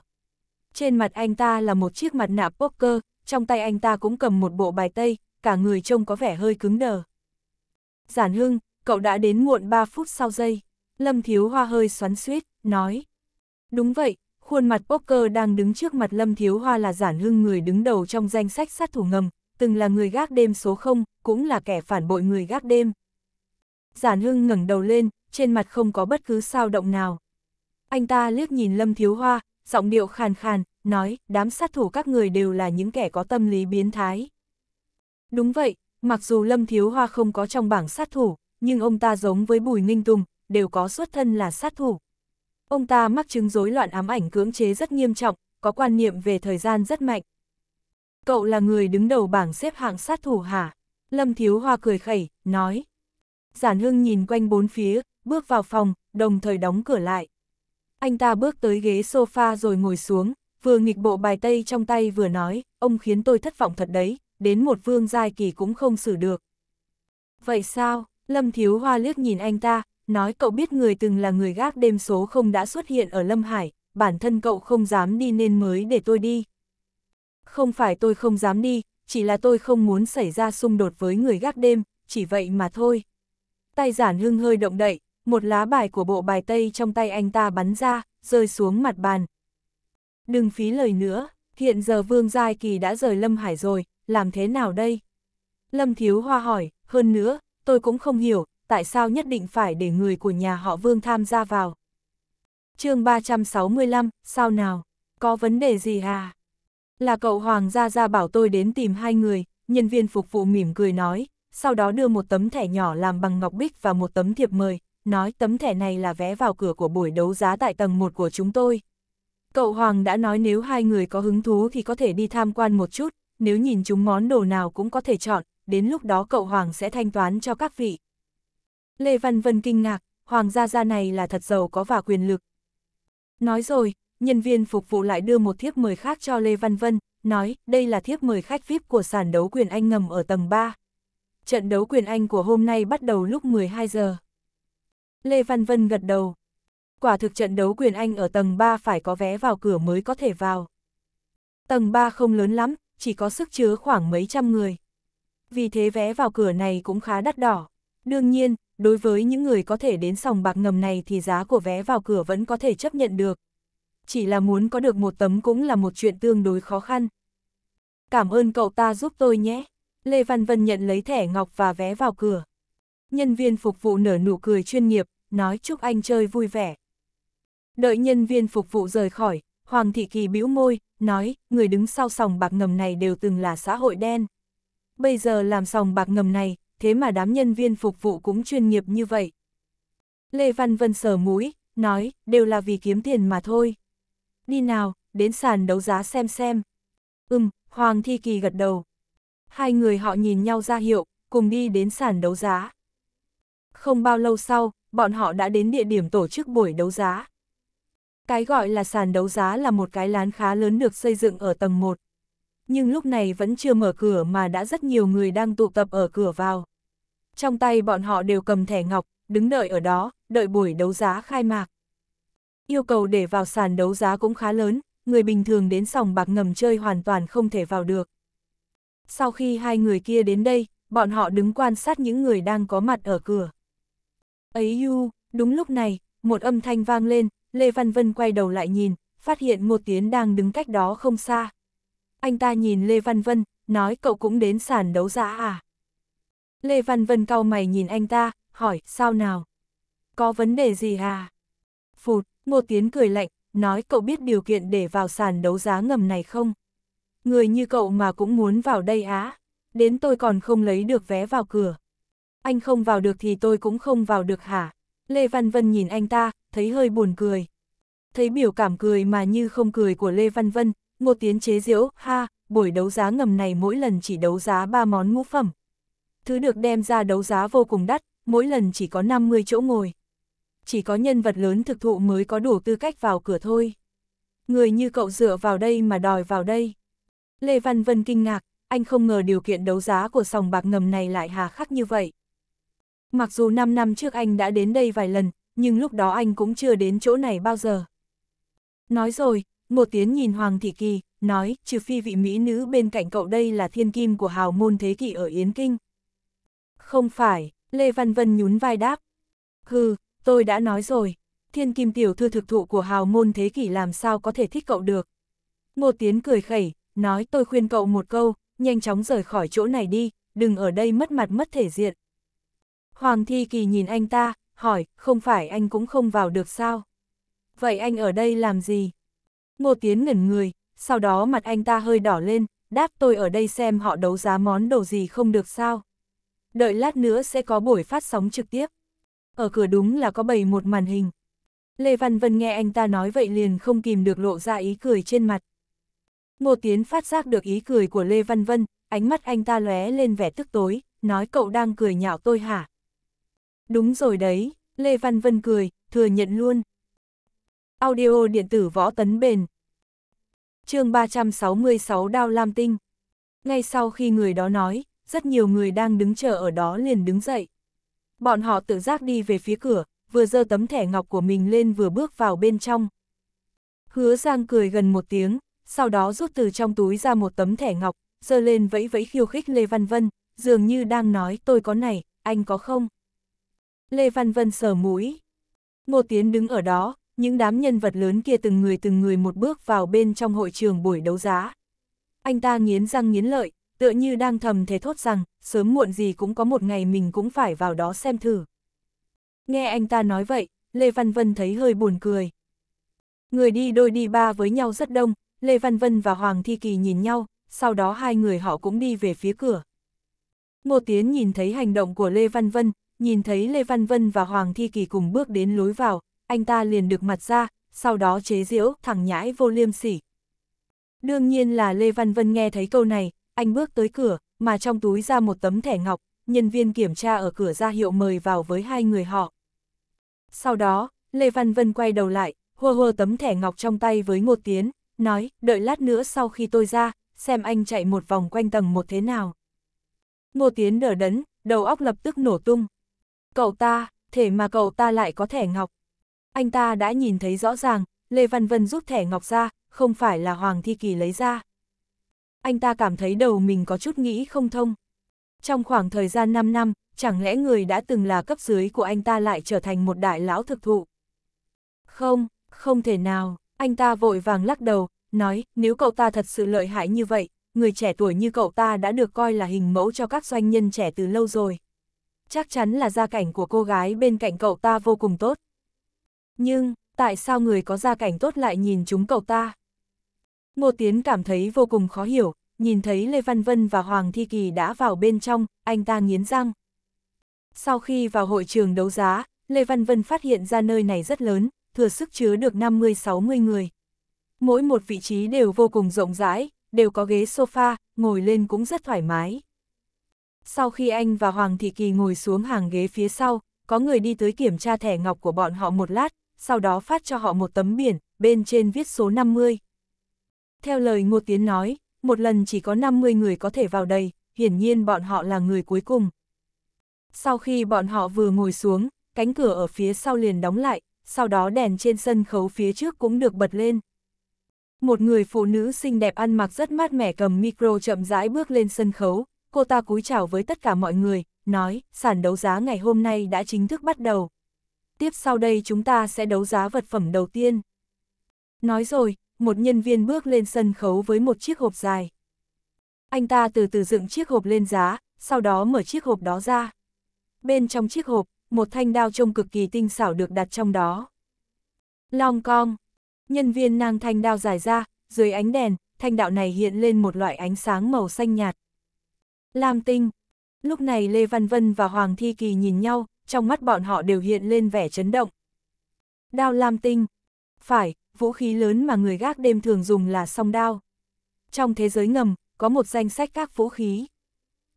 trên mặt anh ta là một chiếc mặt nạ poker, trong tay anh ta cũng cầm một bộ bài tây, cả người trông có vẻ hơi cứng đờ. Giản Hưng, cậu đã đến muộn 3 phút sau giây, Lâm Thiếu Hoa hơi xoắn suýt, nói. Đúng vậy, khuôn mặt poker đang đứng trước mặt Lâm Thiếu Hoa là Giản Hưng người đứng đầu trong danh sách sát thủ ngầm, từng là người gác đêm số 0, cũng là kẻ phản bội người gác đêm. Giản Hưng ngẩng đầu lên, trên mặt không có bất cứ sao động nào. Anh ta liếc nhìn Lâm Thiếu Hoa, giọng điệu khàn khàn, nói, đám sát thủ các người đều là những kẻ có tâm lý biến thái. Đúng vậy, mặc dù Lâm Thiếu Hoa không có trong bảng sát thủ, nhưng ông ta giống với Bùi Ninh Tùng, đều có xuất thân là sát thủ. Ông ta mắc chứng rối loạn ám ảnh cưỡng chế rất nghiêm trọng, có quan niệm về thời gian rất mạnh. Cậu là người đứng đầu bảng xếp hạng sát thủ hả? Lâm Thiếu Hoa cười khẩy, nói. Giản Hưng nhìn quanh bốn phía, bước vào phòng, đồng thời đóng cửa lại anh ta bước tới ghế sofa rồi ngồi xuống, vừa nghịch bộ bài tây trong tay vừa nói, ông khiến tôi thất vọng thật đấy, đến một vương giai kỳ cũng không xử được. Vậy sao? Lâm Thiếu Hoa liếc nhìn anh ta, nói cậu biết người từng là người gác đêm số không đã xuất hiện ở Lâm Hải, bản thân cậu không dám đi nên mới để tôi đi. Không phải tôi không dám đi, chỉ là tôi không muốn xảy ra xung đột với người gác đêm, chỉ vậy mà thôi. Tay giản hưng hơi động đậy, một lá bài của bộ bài tây trong tay anh ta bắn ra, rơi xuống mặt bàn. Đừng phí lời nữa, hiện giờ Vương Giai Kỳ đã rời Lâm Hải rồi, làm thế nào đây? Lâm Thiếu Hoa hỏi, hơn nữa, tôi cũng không hiểu, tại sao nhất định phải để người của nhà họ Vương tham gia vào. chương 365, sao nào? Có vấn đề gì à? Là cậu Hoàng Gia Gia bảo tôi đến tìm hai người, nhân viên phục vụ mỉm cười nói, sau đó đưa một tấm thẻ nhỏ làm bằng ngọc bích và một tấm thiệp mời, nói tấm thẻ này là vé vào cửa của buổi đấu giá tại tầng 1 của chúng tôi. Cậu Hoàng đã nói nếu hai người có hứng thú thì có thể đi tham quan một chút, nếu nhìn chúng món đồ nào cũng có thể chọn, đến lúc đó cậu Hoàng sẽ thanh toán cho các vị. Lê Văn Vân kinh ngạc, Hoàng gia gia này là thật giàu có và quyền lực. Nói rồi, nhân viên phục vụ lại đưa một thiếp mời khác cho Lê Văn Vân, nói đây là thiếp mời khách VIP của sàn đấu quyền Anh ngầm ở tầng 3. Trận đấu quyền Anh của hôm nay bắt đầu lúc 12 giờ. Lê Văn Vân gật đầu. Quả thực trận đấu quyền Anh ở tầng 3 phải có vé vào cửa mới có thể vào. Tầng 3 không lớn lắm, chỉ có sức chứa khoảng mấy trăm người. Vì thế vé vào cửa này cũng khá đắt đỏ. Đương nhiên, đối với những người có thể đến sòng bạc ngầm này thì giá của vé vào cửa vẫn có thể chấp nhận được. Chỉ là muốn có được một tấm cũng là một chuyện tương đối khó khăn. Cảm ơn cậu ta giúp tôi nhé. Lê Văn Vân nhận lấy thẻ ngọc và vé vào cửa. Nhân viên phục vụ nở nụ cười chuyên nghiệp, nói chúc anh chơi vui vẻ. Đợi nhân viên phục vụ rời khỏi, Hoàng Thị Kỳ bĩu môi, nói, người đứng sau sòng bạc ngầm này đều từng là xã hội đen. Bây giờ làm sòng bạc ngầm này, thế mà đám nhân viên phục vụ cũng chuyên nghiệp như vậy. Lê Văn Vân sờ mũi, nói, đều là vì kiếm tiền mà thôi. Đi nào, đến sàn đấu giá xem xem. Ừm, Hoàng thị Kỳ gật đầu. Hai người họ nhìn nhau ra hiệu, cùng đi đến sàn đấu giá. Không bao lâu sau, bọn họ đã đến địa điểm tổ chức buổi đấu giá. Cái gọi là sàn đấu giá là một cái lán khá lớn được xây dựng ở tầng 1. Nhưng lúc này vẫn chưa mở cửa mà đã rất nhiều người đang tụ tập ở cửa vào. Trong tay bọn họ đều cầm thẻ ngọc, đứng đợi ở đó, đợi buổi đấu giá khai mạc. Yêu cầu để vào sàn đấu giá cũng khá lớn, người bình thường đến sòng bạc ngầm chơi hoàn toàn không thể vào được. Sau khi hai người kia đến đây, bọn họ đứng quan sát những người đang có mặt ở cửa. Ấy u, đúng lúc này, một âm thanh vang lên, Lê Văn Vân quay đầu lại nhìn, phát hiện Ngô Tiến đang đứng cách đó không xa. Anh ta nhìn Lê Văn Vân, nói cậu cũng đến sàn đấu giá à? Lê Văn Vân cau mày nhìn anh ta, hỏi, sao nào? Có vấn đề gì à? Phụt, Ngô Tiến cười lạnh, nói cậu biết điều kiện để vào sàn đấu giá ngầm này không? Người như cậu mà cũng muốn vào đây á? Đến tôi còn không lấy được vé vào cửa anh không vào được thì tôi cũng không vào được hả? Lê Văn Vân nhìn anh ta, thấy hơi buồn cười. Thấy biểu cảm cười mà như không cười của Lê Văn Vân, Ngô Tiến chế giễu, ha, buổi đấu giá ngầm này mỗi lần chỉ đấu giá 3 món ngũ phẩm. Thứ được đem ra đấu giá vô cùng đắt, mỗi lần chỉ có 50 chỗ ngồi. Chỉ có nhân vật lớn thực thụ mới có đủ tư cách vào cửa thôi. Người như cậu dựa vào đây mà đòi vào đây. Lê Văn Vân kinh ngạc, anh không ngờ điều kiện đấu giá của sòng bạc ngầm này lại hà khắc như vậy. Mặc dù 5 năm trước anh đã đến đây vài lần, nhưng lúc đó anh cũng chưa đến chỗ này bao giờ. Nói rồi, Ngô Tiến nhìn Hoàng Thị Kỳ, nói, trừ phi vị mỹ nữ bên cạnh cậu đây là thiên kim của hào môn thế kỷ ở Yến Kinh. Không phải, Lê Văn Vân nhún vai đáp. Hừ, tôi đã nói rồi, thiên kim tiểu thư thực thụ của hào môn thế kỷ làm sao có thể thích cậu được. Ngô Tiến cười khẩy, nói tôi khuyên cậu một câu, nhanh chóng rời khỏi chỗ này đi, đừng ở đây mất mặt mất thể diện. Hoàng Thi Kỳ nhìn anh ta, hỏi, không phải anh cũng không vào được sao? Vậy anh ở đây làm gì? Ngô Tiến ngẩn người, sau đó mặt anh ta hơi đỏ lên, đáp tôi ở đây xem họ đấu giá món đồ gì không được sao. Đợi lát nữa sẽ có buổi phát sóng trực tiếp. Ở cửa đúng là có bày một màn hình. Lê Văn Vân nghe anh ta nói vậy liền không kìm được lộ ra ý cười trên mặt. Ngô Tiến phát giác được ý cười của Lê Văn Vân, ánh mắt anh ta lóe lên vẻ tức tối, nói cậu đang cười nhạo tôi hả? Đúng rồi đấy, Lê Văn Vân cười, thừa nhận luôn. Audio điện tử võ tấn bền. chương 366 Đao Lam Tinh. Ngay sau khi người đó nói, rất nhiều người đang đứng chờ ở đó liền đứng dậy. Bọn họ tự giác đi về phía cửa, vừa giơ tấm thẻ ngọc của mình lên vừa bước vào bên trong. Hứa Giang cười gần một tiếng, sau đó rút từ trong túi ra một tấm thẻ ngọc, giơ lên vẫy vẫy khiêu khích Lê Văn Vân, dường như đang nói tôi có này, anh có không? Lê Văn Vân sờ mũi. Ngô Tiến đứng ở đó, những đám nhân vật lớn kia từng người từng người một bước vào bên trong hội trường buổi đấu giá. Anh ta nghiến răng nghiến lợi, tựa như đang thầm thế thốt rằng, sớm muộn gì cũng có một ngày mình cũng phải vào đó xem thử. Nghe anh ta nói vậy, Lê Văn Vân thấy hơi buồn cười. Người đi đôi đi ba với nhau rất đông, Lê Văn Vân và Hoàng Thi Kỳ nhìn nhau, sau đó hai người họ cũng đi về phía cửa. Ngô Tiến nhìn thấy hành động của Lê Văn Vân, nhìn thấy Lê Văn Vân và Hoàng Thi Kỳ cùng bước đến lối vào, anh ta liền được mặt ra, sau đó chế giễu thẳng nhãi vô liêm sỉ. Đương nhiên là Lê Văn Vân nghe thấy câu này, anh bước tới cửa, mà trong túi ra một tấm thẻ ngọc, nhân viên kiểm tra ở cửa ra hiệu mời vào với hai người họ. Sau đó, Lê Văn Vân quay đầu lại, hô hô tấm thẻ ngọc trong tay với Ngô Tiến, nói, đợi lát nữa sau khi tôi ra, xem anh chạy một vòng quanh tầng một thế nào. Ngô Tiến đỡ đấn, đầu óc lập tức nổ tung. Cậu ta, thể mà cậu ta lại có thẻ ngọc. Anh ta đã nhìn thấy rõ ràng, Lê Văn Vân rút thẻ ngọc ra, không phải là Hoàng Thi Kỳ lấy ra. Anh ta cảm thấy đầu mình có chút nghĩ không thông. Trong khoảng thời gian 5 năm, chẳng lẽ người đã từng là cấp dưới của anh ta lại trở thành một đại lão thực thụ? Không, không thể nào, anh ta vội vàng lắc đầu, nói nếu cậu ta thật sự lợi hại như vậy, người trẻ tuổi như cậu ta đã được coi là hình mẫu cho các doanh nhân trẻ từ lâu rồi chắc chắn là gia cảnh của cô gái bên cạnh cậu ta vô cùng tốt. Nhưng, tại sao người có gia cảnh tốt lại nhìn chúng cậu ta? Ngô Tiến cảm thấy vô cùng khó hiểu, nhìn thấy Lê Văn Vân và Hoàng Thi Kỳ đã vào bên trong, anh ta nghiến răng. Sau khi vào hội trường đấu giá, Lê Văn Vân phát hiện ra nơi này rất lớn, thừa sức chứa được 50-60 người. Mỗi một vị trí đều vô cùng rộng rãi, đều có ghế sofa, ngồi lên cũng rất thoải mái. Sau khi anh và Hoàng Thị Kỳ ngồi xuống hàng ghế phía sau, có người đi tới kiểm tra thẻ ngọc của bọn họ một lát, sau đó phát cho họ một tấm biển, bên trên viết số 50. Theo lời Ngô Tiến nói, một lần chỉ có 50 người có thể vào đây, hiển nhiên bọn họ là người cuối cùng. Sau khi bọn họ vừa ngồi xuống, cánh cửa ở phía sau liền đóng lại, sau đó đèn trên sân khấu phía trước cũng được bật lên. Một người phụ nữ xinh đẹp ăn mặc rất mát mẻ cầm micro chậm rãi bước lên sân khấu, cô ta cúi chào với tất cả mọi người, nói, sản đấu giá ngày hôm nay đã chính thức bắt đầu. Tiếp sau đây chúng ta sẽ đấu giá vật phẩm đầu tiên. Nói rồi, một nhân viên bước lên sân khấu với một chiếc hộp dài. Anh ta từ từ dựng chiếc hộp lên giá, sau đó mở chiếc hộp đó ra. Bên trong chiếc hộp, một thanh đao trông cực kỳ tinh xảo được đặt trong đó. Long cong. Nhân viên nang thanh đao dài ra, dưới ánh đèn, thanh đạo này hiện lên một loại ánh sáng màu xanh nhạt. Lam Tinh. Lúc này Lê Văn Vân và Hoàng Thi Kỳ nhìn nhau, trong mắt bọn họ đều hiện lên vẻ chấn động. Đao Lam Tinh. Phải, vũ khí lớn mà người gác đêm thường dùng là song đao. Trong thế giới ngầm, có một danh sách các vũ khí.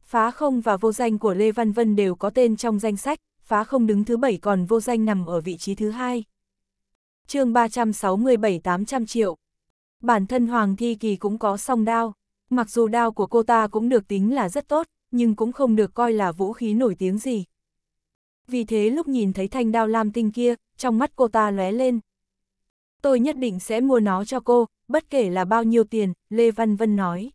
Phá không và vô danh của Lê Văn Vân đều có tên trong danh sách, phá không đứng thứ bảy còn vô danh nằm ở vị trí thứ hai chương 367-800 triệu. Bản thân Hoàng Thi Kỳ cũng có song đao. Mặc dù đao của cô ta cũng được tính là rất tốt, nhưng cũng không được coi là vũ khí nổi tiếng gì. Vì thế lúc nhìn thấy thanh đao lam tinh kia, trong mắt cô ta lóe lên. Tôi nhất định sẽ mua nó cho cô, bất kể là bao nhiêu tiền, Lê Văn Vân nói.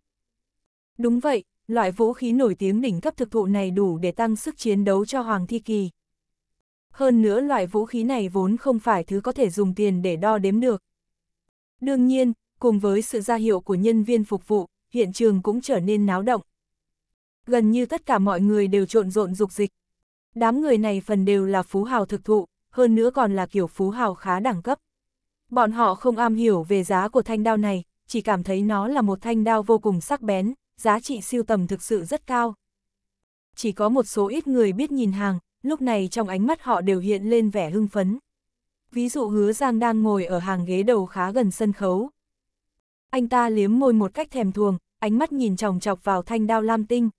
Đúng vậy, loại vũ khí nổi tiếng đỉnh cấp thực thụ này đủ để tăng sức chiến đấu cho Hoàng Thi Kỳ. Hơn nữa loại vũ khí này vốn không phải thứ có thể dùng tiền để đo đếm được. Đương nhiên, cùng với sự ra hiệu của nhân viên phục vụ, hiện trường cũng trở nên náo động. Gần như tất cả mọi người đều trộn rộn dục dịch. Đám người này phần đều là phú hào thực thụ, hơn nữa còn là kiểu phú hào khá đẳng cấp. Bọn họ không am hiểu về giá của thanh đao này, chỉ cảm thấy nó là một thanh đao vô cùng sắc bén, giá trị siêu tầm thực sự rất cao. Chỉ có một số ít người biết nhìn hàng, lúc này trong ánh mắt họ đều hiện lên vẻ hưng phấn. Ví dụ hứa Giang đang ngồi ở hàng ghế đầu khá gần sân khấu, anh ta liếm môi một cách thèm thuồng, ánh mắt nhìn chòng chọc vào thanh đao lam tinh.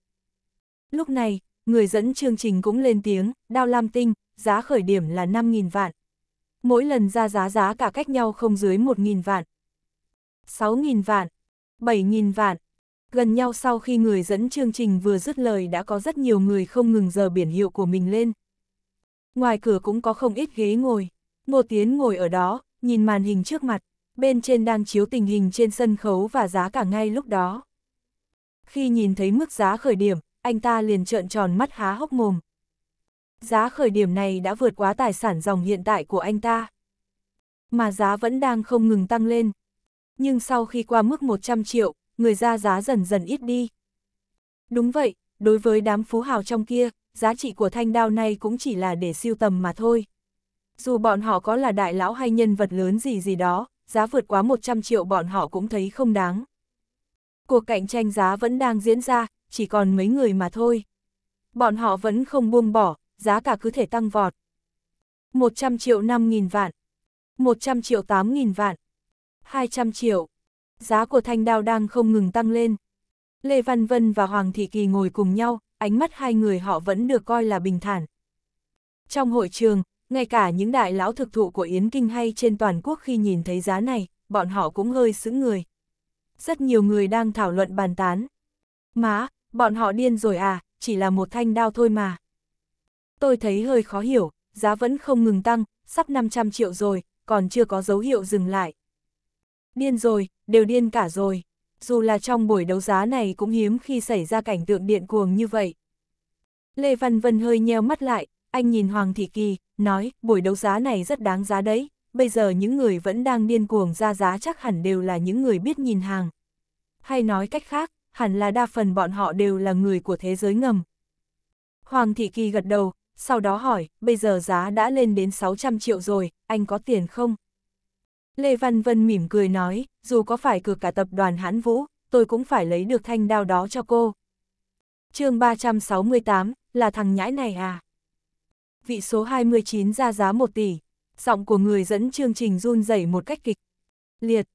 Lúc này, người dẫn chương trình cũng lên tiếng, đao lam tinh, giá khởi điểm là 5.000 vạn. Mỗi lần ra giá giá cả cách nhau không dưới 1.000 vạn. 6.000 vạn, 7.000 vạn. Gần nhau sau khi người dẫn chương trình vừa dứt lời đã có rất nhiều người không ngừng giờ biển hiệu của mình lên. Ngoài cửa cũng có không ít ghế ngồi. Ngô Tiến ngồi ở đó, nhìn màn hình trước mặt bên trên đang chiếu tình hình trên sân khấu và giá cả ngay lúc đó. Khi nhìn thấy mức giá khởi điểm, anh ta liền trợn tròn mắt há hốc mồm. Giá khởi điểm này đã vượt quá tài sản dòng hiện tại của anh ta. Mà giá vẫn đang không ngừng tăng lên. Nhưng sau khi qua mức 100 triệu, người ra giá dần dần ít đi. Đúng vậy, đối với đám phú hào trong kia, giá trị của thanh đao này cũng chỉ là để siêu tầm mà thôi. Dù bọn họ có là đại lão hay nhân vật lớn gì gì đó, giá vượt quá 100 triệu bọn họ cũng thấy không đáng. Cuộc cạnh tranh giá vẫn đang diễn ra, chỉ còn mấy người mà thôi. Bọn họ vẫn không buông bỏ, giá cả cứ thể tăng vọt. 100 triệu 5.000 vạn, 100 triệu 8.000 vạn, 200 triệu. Giá của thanh đao đang không ngừng tăng lên. Lê Văn Vân và Hoàng Thị Kỳ ngồi cùng nhau, ánh mắt hai người họ vẫn được coi là bình thản. Trong hội trường, ngay cả những đại lão thực thụ của Yến Kinh hay trên toàn quốc khi nhìn thấy giá này, bọn họ cũng hơi sững người. Rất nhiều người đang thảo luận bàn tán. Má, bọn họ điên rồi à, chỉ là một thanh đao thôi mà. Tôi thấy hơi khó hiểu, giá vẫn không ngừng tăng, sắp 500 triệu rồi, còn chưa có dấu hiệu dừng lại. Điên rồi, đều điên cả rồi. Dù là trong buổi đấu giá này cũng hiếm khi xảy ra cảnh tượng điện cuồng như vậy. Lê Văn Vân hơi nheo mắt lại, anh nhìn Hoàng Thị Kỳ, nói, buổi đấu giá này rất đáng giá đấy, bây giờ những người vẫn đang điên cuồng ra giá chắc hẳn đều là những người biết nhìn hàng. Hay nói cách khác, hẳn là đa phần bọn họ đều là người của thế giới ngầm. Hoàng Thị Kỳ gật đầu, sau đó hỏi, bây giờ giá đã lên đến 600 triệu rồi, anh có tiền không? Lê Văn Vân mỉm cười nói, dù có phải cược cả tập đoàn hãn vũ, tôi cũng phải lấy được thanh đao đó cho cô. chương 368, là thằng nhãi này à? vị số 29 ra giá 1 tỷ. Giọng của người dẫn chương trình run rẩy một cách kịch. Liệt,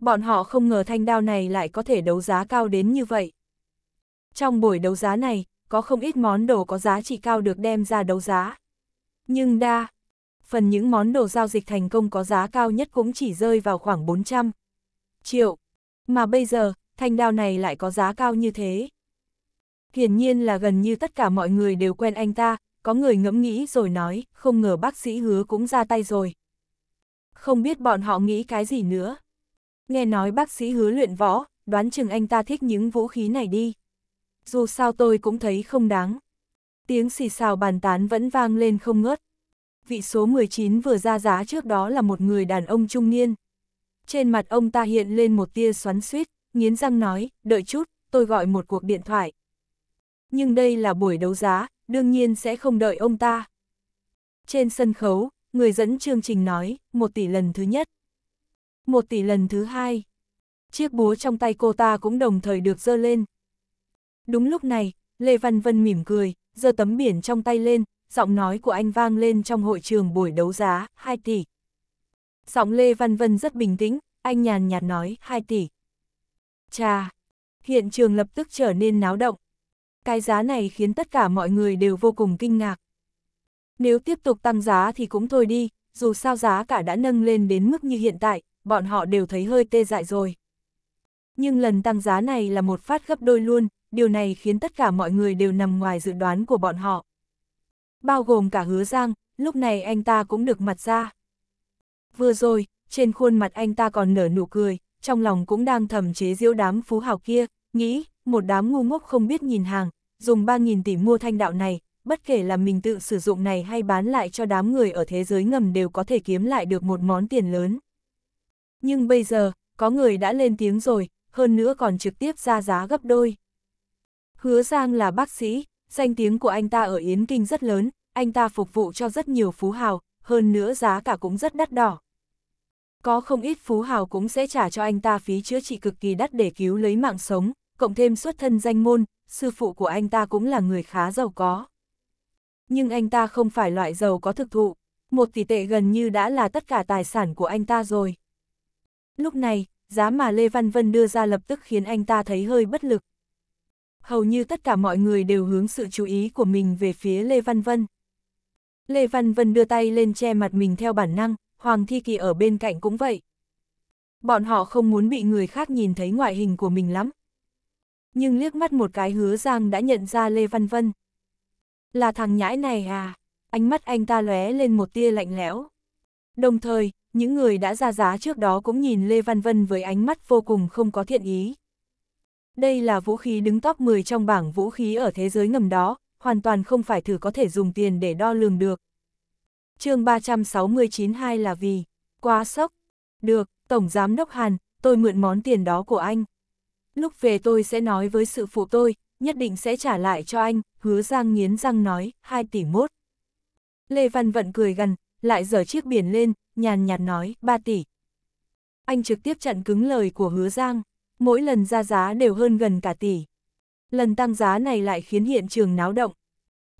bọn họ không ngờ thanh đao này lại có thể đấu giá cao đến như vậy. Trong buổi đấu giá này, có không ít món đồ có giá trị cao được đem ra đấu giá. Nhưng đa, phần những món đồ giao dịch thành công có giá cao nhất cũng chỉ rơi vào khoảng 400 triệu. Mà bây giờ, thanh đao này lại có giá cao như thế. Hiển nhiên là gần như tất cả mọi người đều quen anh ta, có người ngẫm nghĩ rồi nói, không ngờ bác sĩ hứa cũng ra tay rồi. Không biết bọn họ nghĩ cái gì nữa. Nghe nói bác sĩ hứa luyện võ, đoán chừng anh ta thích những vũ khí này đi. Dù sao tôi cũng thấy không đáng. Tiếng xì xào bàn tán vẫn vang lên không ngớt. Vị số 19 vừa ra giá trước đó là một người đàn ông trung niên. Trên mặt ông ta hiện lên một tia xoắn suýt, nghiến răng nói, đợi chút, tôi gọi một cuộc điện thoại. Nhưng đây là buổi đấu giá, đương nhiên sẽ không đợi ông ta. Trên sân khấu, người dẫn chương trình nói, một tỷ lần thứ nhất. Một tỷ lần thứ hai. Chiếc búa trong tay cô ta cũng đồng thời được dơ lên. Đúng lúc này, Lê Văn Vân mỉm cười, dơ tấm biển trong tay lên, giọng nói của anh vang lên trong hội trường buổi đấu giá, 2 tỷ. Giọng Lê Văn Vân rất bình tĩnh, anh nhàn nhạt nói, 2 tỷ. Chà! Hiện trường lập tức trở nên náo động cái giá này khiến tất cả mọi người đều vô cùng kinh ngạc. Nếu tiếp tục tăng giá thì cũng thôi đi, dù sao giá cả đã nâng lên đến mức như hiện tại, bọn họ đều thấy hơi tê dại rồi. Nhưng lần tăng giá này là một phát gấp đôi luôn, điều này khiến tất cả mọi người đều nằm ngoài dự đoán của bọn họ. Bao gồm cả hứa giang, lúc này anh ta cũng được mặt ra. Vừa rồi, trên khuôn mặt anh ta còn nở nụ cười, trong lòng cũng đang thầm chế giễu đám phú hào kia, nghĩ, một đám ngu ngốc không biết nhìn hàng, dùng 3.000 tỷ mua thanh đạo này, bất kể là mình tự sử dụng này hay bán lại cho đám người ở thế giới ngầm đều có thể kiếm lại được một món tiền lớn. Nhưng bây giờ, có người đã lên tiếng rồi, hơn nữa còn trực tiếp ra giá gấp đôi. Hứa Giang là bác sĩ, danh tiếng của anh ta ở Yến Kinh rất lớn, anh ta phục vụ cho rất nhiều phú hào, hơn nữa giá cả cũng rất đắt đỏ. Có không ít phú hào cũng sẽ trả cho anh ta phí chữa trị cực kỳ đắt để cứu lấy mạng sống, cộng thêm xuất thân danh môn, sư phụ của anh ta cũng là người khá giàu có. Nhưng anh ta không phải loại giàu có thực thụ, một tỷ tệ gần như đã là tất cả tài sản của anh ta rồi. Lúc này, giá mà Lê Văn Vân đưa ra lập tức khiến anh ta thấy hơi bất lực. Hầu như tất cả mọi người đều hướng sự chú ý của mình về phía Lê Văn Vân. Lê Văn Vân đưa tay lên che mặt mình theo bản năng, Hoàng Thi Kỳ ở bên cạnh cũng vậy. Bọn họ không muốn bị người khác nhìn thấy ngoại hình của mình lắm nhưng liếc mắt một cái hứa giang đã nhận ra Lê Văn Vân. Là thằng nhãi này à, ánh mắt anh ta lóe lên một tia lạnh lẽo. Đồng thời, những người đã ra giá trước đó cũng nhìn Lê Văn Vân với ánh mắt vô cùng không có thiện ý. Đây là vũ khí đứng top 10 trong bảng vũ khí ở thế giới ngầm đó, hoàn toàn không phải thử có thể dùng tiền để đo lường được. chương 369-2 là vì, quá sốc. Được, Tổng Giám Đốc Hàn, tôi mượn món tiền đó của anh lúc về tôi sẽ nói với sự phụ tôi, nhất định sẽ trả lại cho anh, hứa Giang nghiến răng nói, 2 tỷ mốt. Lê Văn Vận cười gần, lại dở chiếc biển lên, nhàn nhạt nói, 3 tỷ. Anh trực tiếp chặn cứng lời của hứa Giang, mỗi lần ra giá đều hơn gần cả tỷ. Lần tăng giá này lại khiến hiện trường náo động.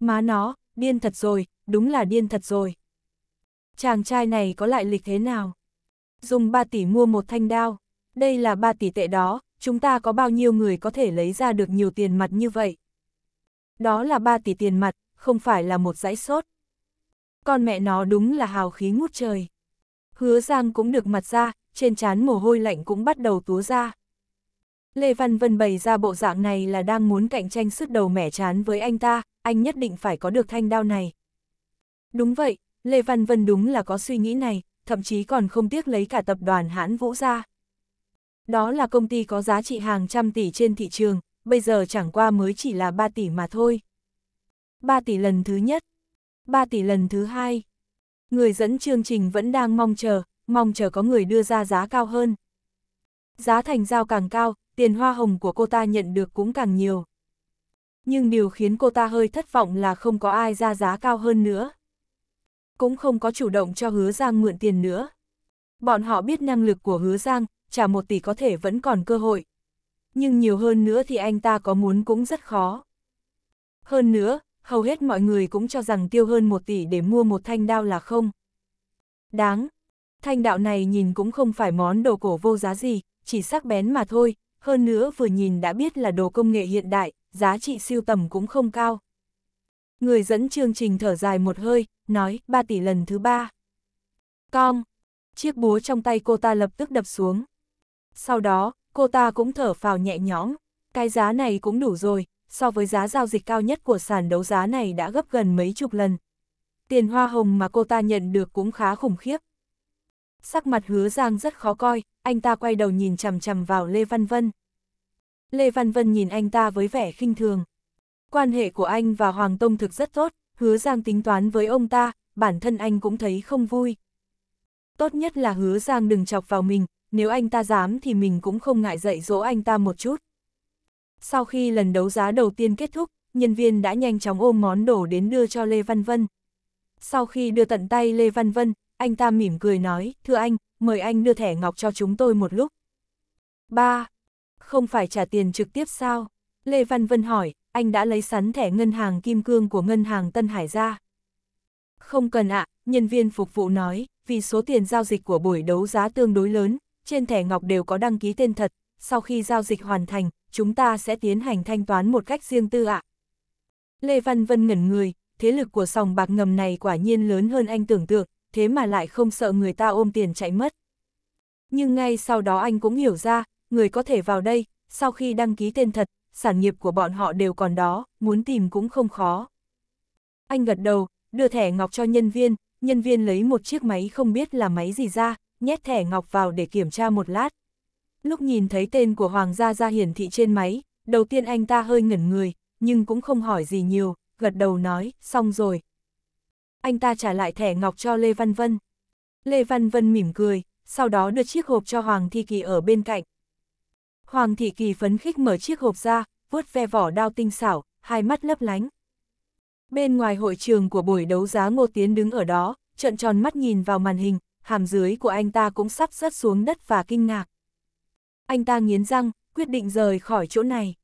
Má nó, điên thật rồi, đúng là điên thật rồi. Chàng trai này có lại lịch thế nào? Dùng 3 tỷ mua một thanh đao, đây là 3 tỷ tệ đó, chúng ta có bao nhiêu người có thể lấy ra được nhiều tiền mặt như vậy? Đó là 3 tỷ tiền mặt, không phải là một dãy sốt. Con mẹ nó đúng là hào khí ngút trời. Hứa Giang cũng được mặt ra, trên trán mồ hôi lạnh cũng bắt đầu túa ra. Lê Văn Vân bày ra bộ dạng này là đang muốn cạnh tranh sức đầu mẻ chán với anh ta, anh nhất định phải có được thanh đao này. Đúng vậy, Lê Văn Vân đúng là có suy nghĩ này, thậm chí còn không tiếc lấy cả tập đoàn hãn vũ ra đó là công ty có giá trị hàng trăm tỷ trên thị trường, bây giờ chẳng qua mới chỉ là 3 tỷ mà thôi. 3 tỷ lần thứ nhất, 3 tỷ lần thứ hai. Người dẫn chương trình vẫn đang mong chờ, mong chờ có người đưa ra giá cao hơn. Giá thành giao càng cao, tiền hoa hồng của cô ta nhận được cũng càng nhiều. Nhưng điều khiến cô ta hơi thất vọng là không có ai ra giá cao hơn nữa. Cũng không có chủ động cho hứa Giang mượn tiền nữa. Bọn họ biết năng lực của hứa Giang, trả một tỷ có thể vẫn còn cơ hội. Nhưng nhiều hơn nữa thì anh ta có muốn cũng rất khó. Hơn nữa, hầu hết mọi người cũng cho rằng tiêu hơn một tỷ để mua một thanh đao là không. Đáng, thanh đạo này nhìn cũng không phải món đồ cổ vô giá gì, chỉ sắc bén mà thôi, hơn nữa vừa nhìn đã biết là đồ công nghệ hiện đại, giá trị siêu tầm cũng không cao. Người dẫn chương trình thở dài một hơi, nói 3 tỷ lần thứ ba. Con, chiếc búa trong tay cô ta lập tức đập xuống. Sau đó, cô ta cũng thở phào nhẹ nhõm, cái giá này cũng đủ rồi, so với giá giao dịch cao nhất của sàn đấu giá này đã gấp gần mấy chục lần. Tiền hoa hồng mà cô ta nhận được cũng khá khủng khiếp. Sắc mặt hứa Giang rất khó coi, anh ta quay đầu nhìn chằm chằm vào Lê Văn Vân. Lê Văn Vân nhìn anh ta với vẻ khinh thường. Quan hệ của anh và Hoàng Tông thực rất tốt, hứa Giang tính toán với ông ta, bản thân anh cũng thấy không vui. Tốt nhất là hứa Giang đừng chọc vào mình, nếu anh ta dám thì mình cũng không ngại dạy dỗ anh ta một chút. Sau khi lần đấu giá đầu tiên kết thúc, nhân viên đã nhanh chóng ôm món đồ đến đưa cho Lê Văn Vân. Sau khi đưa tận tay Lê Văn Vân, anh ta mỉm cười nói, thưa anh, mời anh đưa thẻ ngọc cho chúng tôi một lúc. ba Không phải trả tiền trực tiếp sao? Lê Văn Vân hỏi, anh đã lấy sắn thẻ ngân hàng kim cương của ngân hàng Tân Hải ra. Không cần ạ, nhân viên phục vụ nói, vì số tiền giao dịch của buổi đấu giá tương đối lớn, trên thẻ ngọc đều có đăng ký tên thật, sau khi giao dịch hoàn thành, chúng ta sẽ tiến hành thanh toán một cách riêng tư ạ. Lê Văn Vân ngẩn người, thế lực của sòng bạc ngầm này quả nhiên lớn hơn anh tưởng tượng, thế mà lại không sợ người ta ôm tiền chạy mất. Nhưng ngay sau đó anh cũng hiểu ra, người có thể vào đây, sau khi đăng ký tên thật, sản nghiệp của bọn họ đều còn đó, muốn tìm cũng không khó. Anh gật đầu, đưa thẻ ngọc cho nhân viên, nhân viên lấy một chiếc máy không biết là máy gì ra, nhét thẻ ngọc vào để kiểm tra một lát. Lúc nhìn thấy tên của Hoàng gia ra hiển thị trên máy, đầu tiên anh ta hơi ngẩn người, nhưng cũng không hỏi gì nhiều, gật đầu nói, xong rồi. Anh ta trả lại thẻ ngọc cho Lê Văn Vân. Lê Văn Vân mỉm cười, sau đó đưa chiếc hộp cho Hoàng Thị Kỳ ở bên cạnh. Hoàng Thị Kỳ phấn khích mở chiếc hộp ra, vuốt ve vỏ đao tinh xảo, hai mắt lấp lánh. Bên ngoài hội trường của buổi đấu giá Ngô Tiến đứng ở đó, trợn tròn mắt nhìn vào màn hình, hàm dưới của anh ta cũng sắp rớt xuống đất và kinh ngạc. Anh ta nghiến răng, quyết định rời khỏi chỗ này.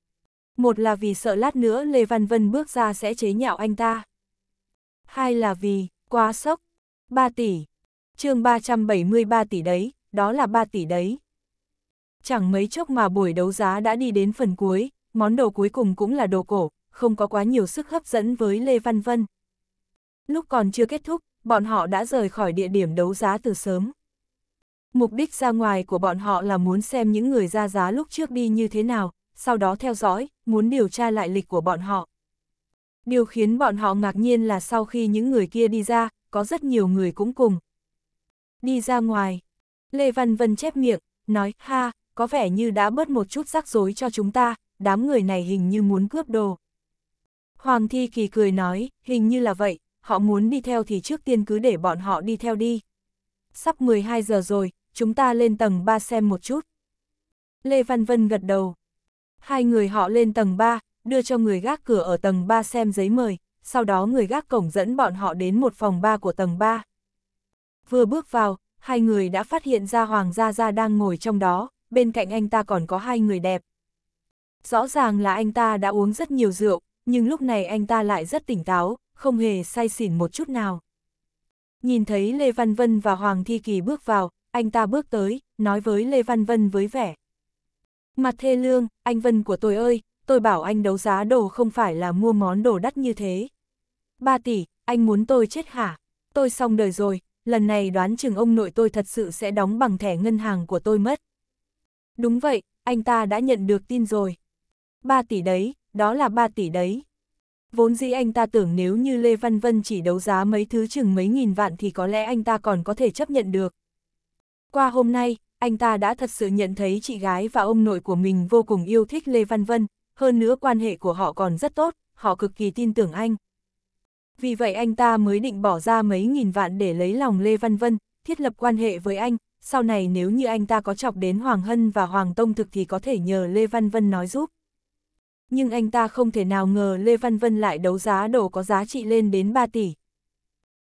Một là vì sợ lát nữa Lê Văn Vân bước ra sẽ chế nhạo anh ta. Hai là vì, quá sốc. 3 tỷ. chương 373 tỷ đấy, đó là 3 tỷ đấy. Chẳng mấy chốc mà buổi đấu giá đã đi đến phần cuối, món đồ cuối cùng cũng là đồ cổ, không có quá nhiều sức hấp dẫn với Lê Văn Vân. Lúc còn chưa kết thúc, bọn họ đã rời khỏi địa điểm đấu giá từ sớm. Mục đích ra ngoài của bọn họ là muốn xem những người ra giá lúc trước đi như thế nào, sau đó theo dõi, muốn điều tra lại lịch của bọn họ. Điều khiến bọn họ ngạc nhiên là sau khi những người kia đi ra, có rất nhiều người cũng cùng. Đi ra ngoài, Lê Văn Vân chép miệng, nói, ha, có vẻ như đã bớt một chút rắc rối cho chúng ta, đám người này hình như muốn cướp đồ. Hoàng Thi Kỳ cười nói, hình như là vậy, họ muốn đi theo thì trước tiên cứ để bọn họ đi theo đi. Sắp 12 giờ rồi, chúng ta lên tầng 3 xem một chút. Lê Văn Vân gật đầu. Hai người họ lên tầng 3, đưa cho người gác cửa ở tầng 3 xem giấy mời, sau đó người gác cổng dẫn bọn họ đến một phòng 3 của tầng 3. Vừa bước vào, hai người đã phát hiện ra Hoàng Gia Gia đang ngồi trong đó, bên cạnh anh ta còn có hai người đẹp. Rõ ràng là anh ta đã uống rất nhiều rượu, nhưng lúc này anh ta lại rất tỉnh táo, không hề say xỉn một chút nào. Nhìn thấy Lê Văn Vân và Hoàng Thi Kỳ bước vào, anh ta bước tới, nói với Lê Văn Vân với vẻ. Mặt thê lương, anh Vân của tôi ơi, tôi bảo anh đấu giá đồ không phải là mua món đồ đắt như thế. ba tỷ, anh muốn tôi chết hả? Tôi xong đời rồi, lần này đoán chừng ông nội tôi thật sự sẽ đóng bằng thẻ ngân hàng của tôi mất. Đúng vậy, anh ta đã nhận được tin rồi. ba tỷ đấy, đó là ba tỷ đấy. Vốn dĩ anh ta tưởng nếu như Lê Văn Vân chỉ đấu giá mấy thứ chừng mấy nghìn vạn thì có lẽ anh ta còn có thể chấp nhận được. Qua hôm nay, anh ta đã thật sự nhận thấy chị gái và ông nội của mình vô cùng yêu thích Lê Văn Vân, hơn nữa quan hệ của họ còn rất tốt, họ cực kỳ tin tưởng anh. Vì vậy anh ta mới định bỏ ra mấy nghìn vạn để lấy lòng Lê Văn Vân, thiết lập quan hệ với anh, sau này nếu như anh ta có chọc đến Hoàng Hân và Hoàng Tông Thực thì có thể nhờ Lê Văn Vân nói giúp nhưng anh ta không thể nào ngờ Lê Văn Vân lại đấu giá đồ có giá trị lên đến 3 tỷ.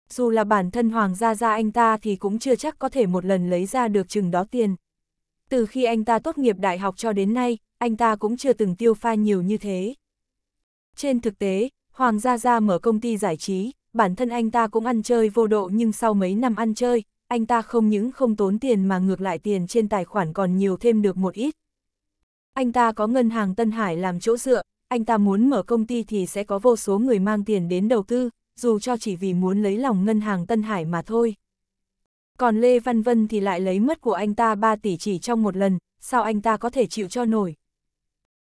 Dù là bản thân Hoàng gia gia anh ta thì cũng chưa chắc có thể một lần lấy ra được chừng đó tiền. Từ khi anh ta tốt nghiệp đại học cho đến nay, anh ta cũng chưa từng tiêu pha nhiều như thế. Trên thực tế, Hoàng gia gia mở công ty giải trí, bản thân anh ta cũng ăn chơi vô độ nhưng sau mấy năm ăn chơi, anh ta không những không tốn tiền mà ngược lại tiền trên tài khoản còn nhiều thêm được một ít anh ta có ngân hàng Tân Hải làm chỗ dựa, anh ta muốn mở công ty thì sẽ có vô số người mang tiền đến đầu tư, dù cho chỉ vì muốn lấy lòng ngân hàng Tân Hải mà thôi. Còn Lê Văn Vân thì lại lấy mất của anh ta 3 tỷ chỉ trong một lần, sao anh ta có thể chịu cho nổi.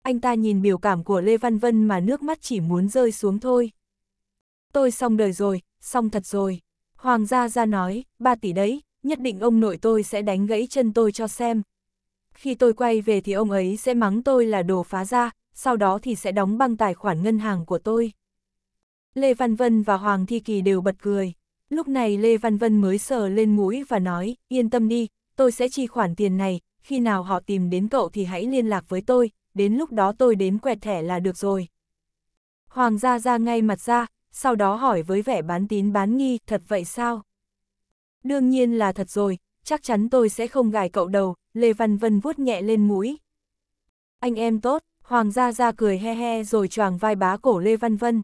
Anh ta nhìn biểu cảm của Lê Văn Vân mà nước mắt chỉ muốn rơi xuống thôi. Tôi xong đời rồi, xong thật rồi. Hoàng gia ra nói, 3 tỷ đấy, nhất định ông nội tôi sẽ đánh gãy chân tôi cho xem khi tôi quay về thì ông ấy sẽ mắng tôi là đồ phá ra, sau đó thì sẽ đóng băng tài khoản ngân hàng của tôi. Lê Văn Vân và Hoàng Thi Kỳ đều bật cười. Lúc này Lê Văn Vân mới sờ lên mũi và nói, yên tâm đi, tôi sẽ chi khoản tiền này, khi nào họ tìm đến cậu thì hãy liên lạc với tôi, đến lúc đó tôi đến quẹt thẻ là được rồi. Hoàng gia ra ngay mặt ra, sau đó hỏi với vẻ bán tín bán nghi, thật vậy sao? Đương nhiên là thật rồi, chắc chắn tôi sẽ không gài cậu đầu, Lê Văn Vân vuốt nhẹ lên mũi. Anh em tốt, Hoàng gia ra cười he he rồi choàng vai bá cổ Lê Văn Vân.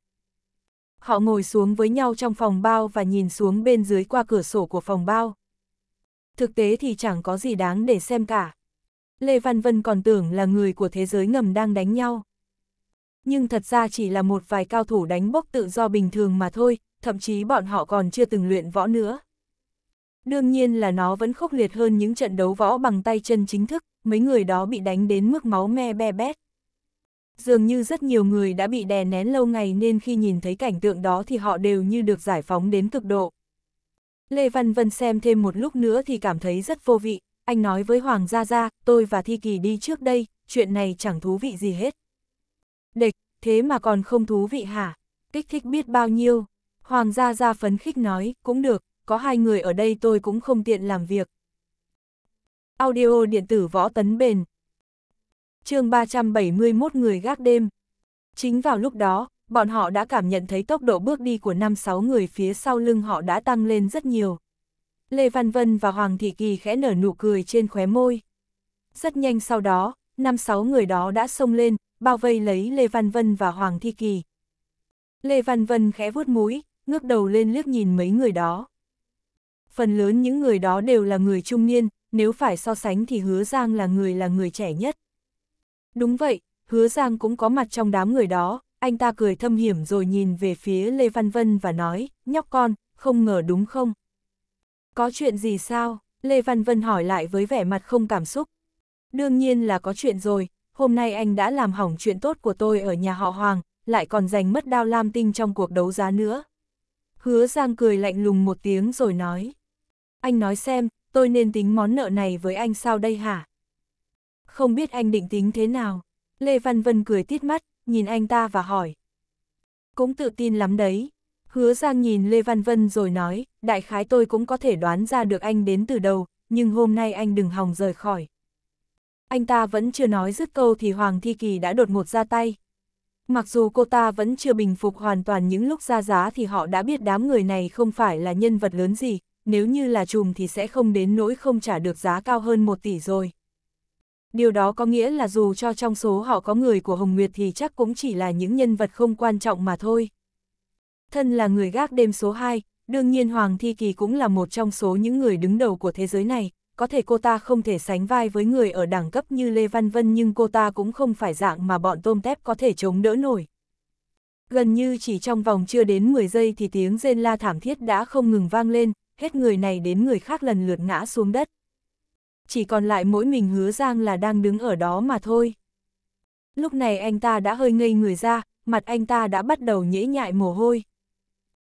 Họ ngồi xuống với nhau trong phòng bao và nhìn xuống bên dưới qua cửa sổ của phòng bao. Thực tế thì chẳng có gì đáng để xem cả. Lê Văn Vân còn tưởng là người của thế giới ngầm đang đánh nhau. Nhưng thật ra chỉ là một vài cao thủ đánh bốc tự do bình thường mà thôi, thậm chí bọn họ còn chưa từng luyện võ nữa. Đương nhiên là nó vẫn khốc liệt hơn những trận đấu võ bằng tay chân chính thức, mấy người đó bị đánh đến mức máu me be bét. Dường như rất nhiều người đã bị đè nén lâu ngày nên khi nhìn thấy cảnh tượng đó thì họ đều như được giải phóng đến cực độ. Lê Văn Vân xem thêm một lúc nữa thì cảm thấy rất vô vị, anh nói với Hoàng Gia Gia, tôi và Thi Kỳ đi trước đây, chuyện này chẳng thú vị gì hết. Địch, thế mà còn không thú vị hả? Kích thích biết bao nhiêu. Hoàng Gia Gia phấn khích nói, cũng được, có hai người ở đây tôi cũng không tiện làm việc. Audio điện tử võ tấn bền. chương 371 người gác đêm. Chính vào lúc đó, bọn họ đã cảm nhận thấy tốc độ bước đi của 5-6 người phía sau lưng họ đã tăng lên rất nhiều. Lê Văn Vân và Hoàng Thị Kỳ khẽ nở nụ cười trên khóe môi. Rất nhanh sau đó, 5-6 người đó đã xông lên, bao vây lấy Lê Văn Vân và Hoàng Thị Kỳ. Lê Văn Vân khẽ vuốt mũi, ngước đầu lên liếc nhìn mấy người đó phần lớn những người đó đều là người trung niên, nếu phải so sánh thì hứa Giang là người là người trẻ nhất. Đúng vậy, hứa Giang cũng có mặt trong đám người đó, anh ta cười thâm hiểm rồi nhìn về phía Lê Văn Vân và nói, nhóc con, không ngờ đúng không? Có chuyện gì sao? Lê Văn Vân hỏi lại với vẻ mặt không cảm xúc. Đương nhiên là có chuyện rồi, hôm nay anh đã làm hỏng chuyện tốt của tôi ở nhà họ Hoàng, lại còn giành mất đao lam tinh trong cuộc đấu giá nữa. Hứa Giang cười lạnh lùng một tiếng rồi nói. Anh nói xem, tôi nên tính món nợ này với anh sao đây hả? Không biết anh định tính thế nào? Lê Văn Vân cười tít mắt, nhìn anh ta và hỏi. Cũng tự tin lắm đấy. Hứa Giang nhìn Lê Văn Vân rồi nói, đại khái tôi cũng có thể đoán ra được anh đến từ đầu, nhưng hôm nay anh đừng hòng rời khỏi. Anh ta vẫn chưa nói dứt câu thì Hoàng Thi Kỳ đã đột ngột ra tay. Mặc dù cô ta vẫn chưa bình phục hoàn toàn những lúc ra giá thì họ đã biết đám người này không phải là nhân vật lớn gì, nếu như là chùm thì sẽ không đến nỗi không trả được giá cao hơn 1 tỷ rồi. Điều đó có nghĩa là dù cho trong số họ có người của Hồng Nguyệt thì chắc cũng chỉ là những nhân vật không quan trọng mà thôi. Thân là người gác đêm số 2, đương nhiên Hoàng Thi Kỳ cũng là một trong số những người đứng đầu của thế giới này, có thể cô ta không thể sánh vai với người ở đẳng cấp như Lê Văn Vân nhưng cô ta cũng không phải dạng mà bọn tôm tép có thể chống đỡ nổi. Gần như chỉ trong vòng chưa đến 10 giây thì tiếng rên la thảm thiết đã không ngừng vang lên, hết người này đến người khác lần lượt ngã xuống đất. Chỉ còn lại mỗi mình hứa giang là đang đứng ở đó mà thôi. Lúc này anh ta đã hơi ngây người ra, mặt anh ta đã bắt đầu nhễ nhại mồ hôi.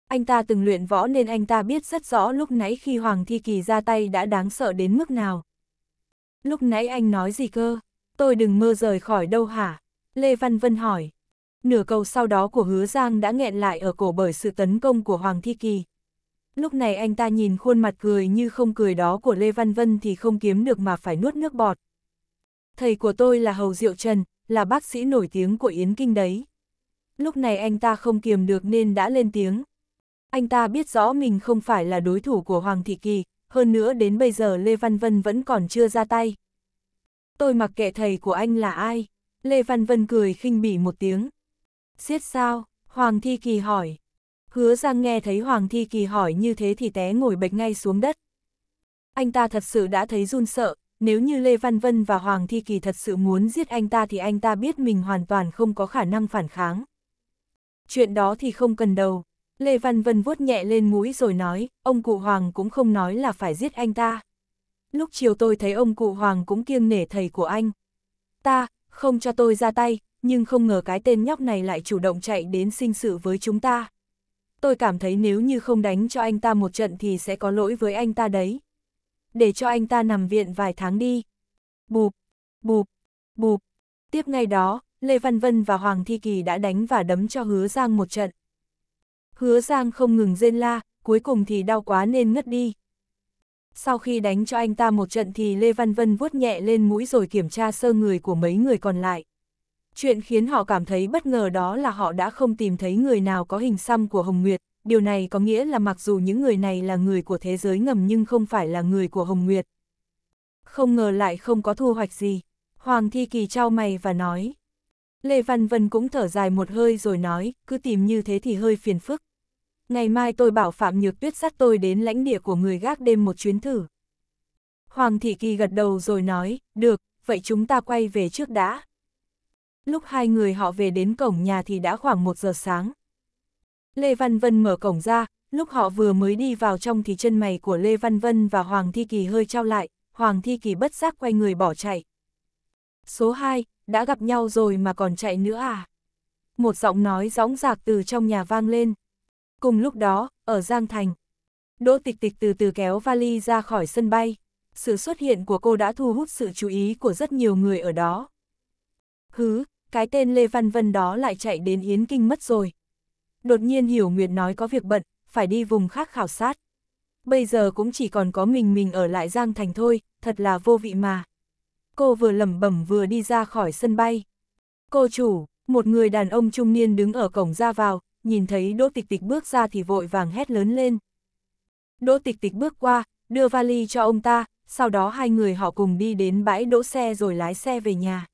Anh ta từng luyện võ nên anh ta biết rất rõ lúc nãy khi Hoàng Thi Kỳ ra tay đã đáng sợ đến mức nào. Lúc nãy anh nói gì cơ? Tôi đừng mơ rời khỏi đâu hả? Lê Văn Vân hỏi. Nửa câu sau đó của hứa Giang đã nghẹn lại ở cổ bởi sự tấn công của Hoàng Thi Kỳ. Lúc này anh ta nhìn khuôn mặt cười như không cười đó của Lê Văn Vân thì không kiếm được mà phải nuốt nước bọt. Thầy của tôi là Hầu Diệu Trần, là bác sĩ nổi tiếng của Yến Kinh đấy. Lúc này anh ta không kiềm được nên đã lên tiếng. Anh ta biết rõ mình không phải là đối thủ của Hoàng Thị Kỳ, hơn nữa đến bây giờ Lê Văn Vân vẫn còn chưa ra tay. Tôi mặc kệ thầy của anh là ai? Lê Văn Vân cười khinh bỉ một tiếng. Xiết sao? Hoàng thị Kỳ hỏi hứa Giang nghe thấy Hoàng Thi Kỳ hỏi như thế thì té ngồi bệch ngay xuống đất. Anh ta thật sự đã thấy run sợ, nếu như Lê Văn Vân và Hoàng Thi Kỳ thật sự muốn giết anh ta thì anh ta biết mình hoàn toàn không có khả năng phản kháng. Chuyện đó thì không cần đầu. Lê Văn Vân vuốt nhẹ lên mũi rồi nói, ông cụ Hoàng cũng không nói là phải giết anh ta. Lúc chiều tôi thấy ông cụ Hoàng cũng kiêng nể thầy của anh. Ta, không cho tôi ra tay, nhưng không ngờ cái tên nhóc này lại chủ động chạy đến sinh sự với chúng ta tôi cảm thấy nếu như không đánh cho anh ta một trận thì sẽ có lỗi với anh ta đấy. Để cho anh ta nằm viện vài tháng đi. Bụp, bụp, bụp. Tiếp ngay đó, Lê Văn Vân và Hoàng Thi Kỳ đã đánh và đấm cho Hứa Giang một trận. Hứa Giang không ngừng rên la, cuối cùng thì đau quá nên ngất đi. Sau khi đánh cho anh ta một trận thì Lê Văn Vân vuốt nhẹ lên mũi rồi kiểm tra sơ người của mấy người còn lại. Chuyện khiến họ cảm thấy bất ngờ đó là họ đã không tìm thấy người nào có hình xăm của Hồng Nguyệt, điều này có nghĩa là mặc dù những người này là người của thế giới ngầm nhưng không phải là người của Hồng Nguyệt. Không ngờ lại không có thu hoạch gì, Hoàng Thi Kỳ trao mày và nói. Lê Văn Vân cũng thở dài một hơi rồi nói, cứ tìm như thế thì hơi phiền phức. Ngày mai tôi bảo Phạm Nhược Tuyết sát tôi đến lãnh địa của người gác đêm một chuyến thử. Hoàng Thị Kỳ gật đầu rồi nói, được, vậy chúng ta quay về trước đã. Lúc hai người họ về đến cổng nhà thì đã khoảng 1 giờ sáng. Lê Văn Vân mở cổng ra, lúc họ vừa mới đi vào trong thì chân mày của Lê Văn Vân và Hoàng Thi Kỳ hơi trao lại, Hoàng Thi Kỳ bất giác quay người bỏ chạy. Số 2, đã gặp nhau rồi mà còn chạy nữa à? Một giọng nói gióng giạc từ trong nhà vang lên. Cùng lúc đó, ở Giang Thành, Đỗ Tịch Tịch từ từ kéo vali ra khỏi sân bay. Sự xuất hiện của cô đã thu hút sự chú ý của rất nhiều người ở đó. Hứ, cái tên Lê Văn Vân đó lại chạy đến Yến Kinh mất rồi. Đột nhiên Hiểu Nguyệt nói có việc bận, phải đi vùng khác khảo sát. Bây giờ cũng chỉ còn có mình mình ở lại Giang Thành thôi, thật là vô vị mà. Cô vừa lẩm bẩm vừa đi ra khỏi sân bay. Cô chủ, một người đàn ông trung niên đứng ở cổng ra vào, nhìn thấy Đỗ Tịch Tịch bước ra thì vội vàng hét lớn lên. Đỗ Tịch Tịch bước qua, đưa vali cho ông ta, sau đó hai người họ cùng đi đến bãi đỗ xe rồi lái xe về nhà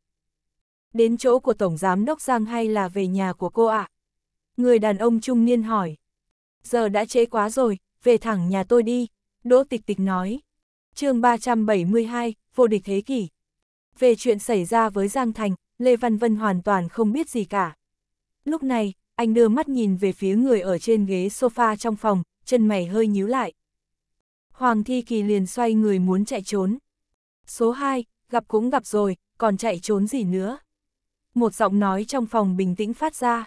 đến chỗ của Tổng Giám Đốc Giang hay là về nhà của cô ạ? À? Người đàn ông trung niên hỏi. Giờ đã trễ quá rồi, về thẳng nhà tôi đi, Đỗ Tịch Tịch nói. chương 372, vô địch thế kỷ. Về chuyện xảy ra với Giang Thành, Lê Văn Vân hoàn toàn không biết gì cả. Lúc này, anh đưa mắt nhìn về phía người ở trên ghế sofa trong phòng, chân mày hơi nhíu lại. Hoàng Thi Kỳ liền xoay người muốn chạy trốn. Số 2, gặp cũng gặp rồi, còn chạy trốn gì nữa một giọng nói trong phòng bình tĩnh phát ra.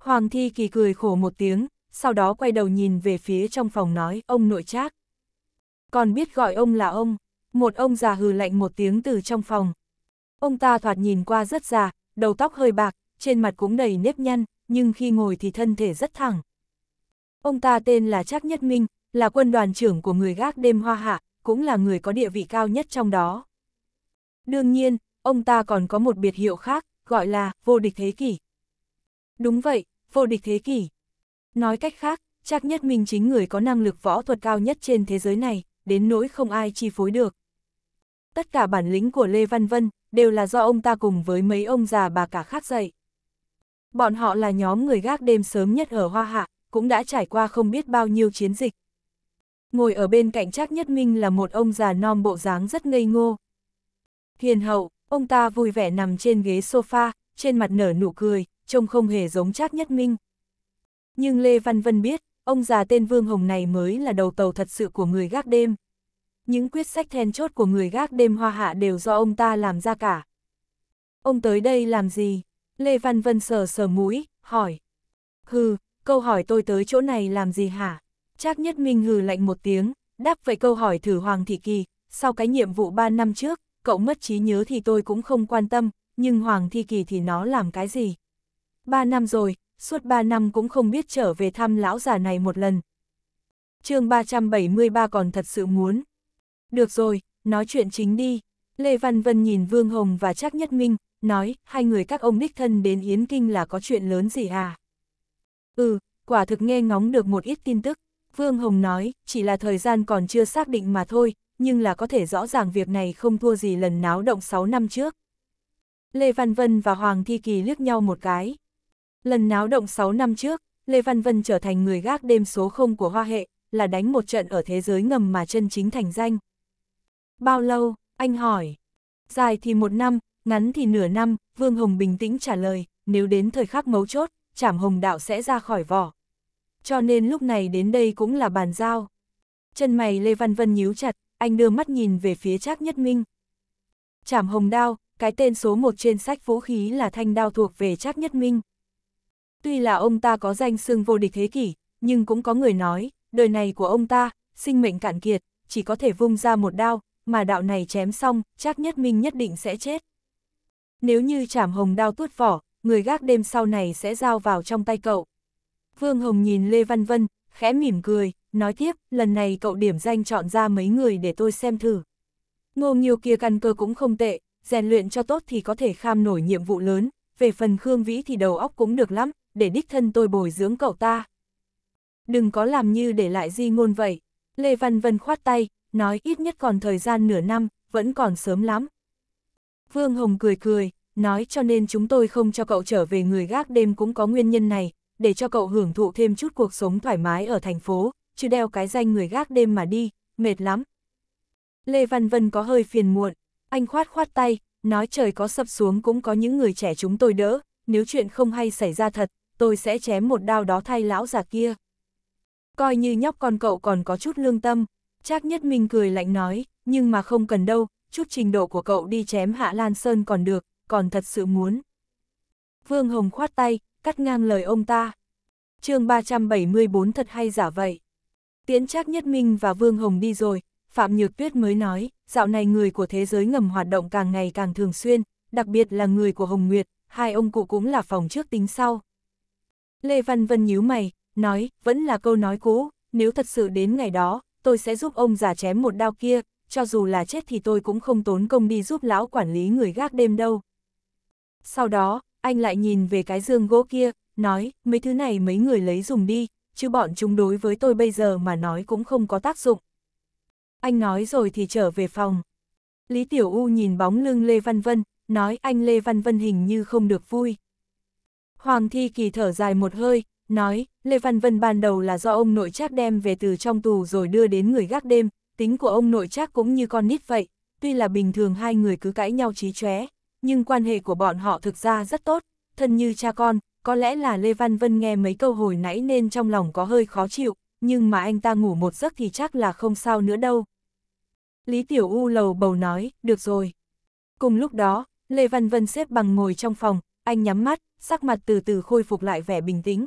Hoàng Thi Kỳ cười khổ một tiếng, sau đó quay đầu nhìn về phía trong phòng nói, ông nội trác. Còn biết gọi ông là ông, một ông già hừ lạnh một tiếng từ trong phòng. Ông ta thoạt nhìn qua rất già, đầu tóc hơi bạc, trên mặt cũng đầy nếp nhăn, nhưng khi ngồi thì thân thể rất thẳng. Ông ta tên là Trác Nhất Minh, là quân đoàn trưởng của người gác đêm hoa hạ, cũng là người có địa vị cao nhất trong đó. Đương nhiên, ông ta còn có một biệt hiệu khác, gọi là vô địch thế kỷ. Đúng vậy, vô địch thế kỷ. Nói cách khác, chắc nhất mình chính người có năng lực võ thuật cao nhất trên thế giới này, đến nỗi không ai chi phối được. Tất cả bản lĩnh của Lê Văn Vân đều là do ông ta cùng với mấy ông già bà cả khác dạy. Bọn họ là nhóm người gác đêm sớm nhất ở Hoa Hạ, cũng đã trải qua không biết bao nhiêu chiến dịch. Ngồi ở bên cạnh Trác Nhất Minh là một ông già non bộ dáng rất ngây ngô. Hiền hậu, Ông ta vui vẻ nằm trên ghế sofa, trên mặt nở nụ cười, trông không hề giống Trác Nhất Minh. Nhưng Lê Văn Vân biết, ông già tên Vương Hồng này mới là đầu tàu thật sự của người gác đêm. Những quyết sách then chốt của người gác đêm hoa hạ đều do ông ta làm ra cả. Ông tới đây làm gì? Lê Văn Vân sờ sờ mũi, hỏi. Hừ, câu hỏi tôi tới chỗ này làm gì hả? Chắc Nhất Minh hừ lạnh một tiếng, đáp về câu hỏi thử Hoàng Thị Kỳ, sau cái nhiệm vụ 3 năm trước, cậu mất trí nhớ thì tôi cũng không quan tâm, nhưng Hoàng Thi Kỳ thì nó làm cái gì? Ba năm rồi, suốt ba năm cũng không biết trở về thăm lão già này một lần. chương 373 còn thật sự muốn. Được rồi, nói chuyện chính đi. Lê Văn Vân nhìn Vương Hồng và Trác Nhất Minh, nói, hai người các ông đích thân đến Yến Kinh là có chuyện lớn gì à? Ừ, quả thực nghe ngóng được một ít tin tức. Vương Hồng nói, chỉ là thời gian còn chưa xác định mà thôi, nhưng là có thể rõ ràng việc này không thua gì lần náo động 6 năm trước. Lê Văn Vân và Hoàng Thi Kỳ liếc nhau một cái. Lần náo động 6 năm trước, Lê Văn Vân trở thành người gác đêm số 0 của Hoa Hệ, là đánh một trận ở thế giới ngầm mà chân chính thành danh. Bao lâu, anh hỏi. Dài thì một năm, ngắn thì nửa năm, Vương Hồng bình tĩnh trả lời, nếu đến thời khắc mấu chốt, trảm hồng đạo sẽ ra khỏi vỏ. Cho nên lúc này đến đây cũng là bàn giao. Chân mày Lê Văn Vân nhíu chặt, anh đưa mắt nhìn về phía Trác Nhất Minh. Trảm hồng đao, cái tên số một trên sách vũ khí là thanh đao thuộc về Trác Nhất Minh. Tuy là ông ta có danh xưng vô địch thế kỷ, nhưng cũng có người nói, đời này của ông ta, sinh mệnh cạn kiệt, chỉ có thể vung ra một đao, mà đạo này chém xong, Trác Nhất Minh nhất định sẽ chết. Nếu như trảm hồng đao tuốt vỏ, người gác đêm sau này sẽ giao vào trong tay cậu. Vương Hồng nhìn Lê Văn Vân, khẽ mỉm cười, nói tiếp, lần này cậu điểm danh chọn ra mấy người để tôi xem thử. Ngô nhiều kia căn cơ cũng không tệ, rèn luyện cho tốt thì có thể kham nổi nhiệm vụ lớn, về phần Khương Vĩ thì đầu óc cũng được lắm, để đích thân tôi bồi dưỡng cậu ta. Đừng có làm như để lại di ngôn vậy. Lê Văn Vân khoát tay, nói ít nhất còn thời gian nửa năm, vẫn còn sớm lắm. Vương Hồng cười cười, nói cho nên chúng tôi không cho cậu trở về người gác đêm cũng có nguyên nhân này, để cho cậu hưởng thụ thêm chút cuộc sống thoải mái ở thành phố, chứ đeo cái danh người gác đêm mà đi, mệt lắm. Lê Văn Vân có hơi phiền muộn, anh khoát khoát tay, nói trời có sập xuống cũng có những người trẻ chúng tôi đỡ, nếu chuyện không hay xảy ra thật, tôi sẽ chém một đao đó thay lão già kia. Coi như nhóc con cậu còn có chút lương tâm, chắc Nhất Minh cười lạnh nói, nhưng mà không cần đâu, chút trình độ của cậu đi chém Hạ Lan Sơn còn được, còn thật sự muốn. Vương Hồng khoát tay, cắt ngang lời ông ta. chương 374 thật hay giả vậy? Tiễn Trác Nhất Minh và Vương Hồng đi rồi, Phạm Nhược Tuyết mới nói, dạo này người của thế giới ngầm hoạt động càng ngày càng thường xuyên, đặc biệt là người của Hồng Nguyệt, hai ông cụ cũng là phòng trước tính sau. Lê Văn Vân nhíu mày, nói, vẫn là câu nói cũ, nếu thật sự đến ngày đó, tôi sẽ giúp ông già chém một đao kia, cho dù là chết thì tôi cũng không tốn công đi giúp lão quản lý người gác đêm đâu. Sau đó, anh lại nhìn về cái dương gỗ kia, nói, mấy thứ này mấy người lấy dùng đi, chứ bọn chúng đối với tôi bây giờ mà nói cũng không có tác dụng. Anh nói rồi thì trở về phòng. Lý Tiểu U nhìn bóng lưng Lê Văn Vân, nói anh Lê Văn Vân hình như không được vui. Hoàng Thi Kỳ thở dài một hơi, nói, Lê Văn Vân ban đầu là do ông nội chắc đem về từ trong tù rồi đưa đến người gác đêm, tính của ông nội chắc cũng như con nít vậy, tuy là bình thường hai người cứ cãi nhau trí chóe, nhưng quan hệ của bọn họ thực ra rất tốt, thân như cha con, có lẽ là Lê Văn Vân nghe mấy câu hồi nãy nên trong lòng có hơi khó chịu, nhưng mà anh ta ngủ một giấc thì chắc là không sao nữa đâu. Lý Tiểu U lầu bầu nói, được rồi. Cùng lúc đó, Lê Văn Vân xếp bằng ngồi trong phòng, anh nhắm mắt, sắc mặt từ từ khôi phục lại vẻ bình tĩnh.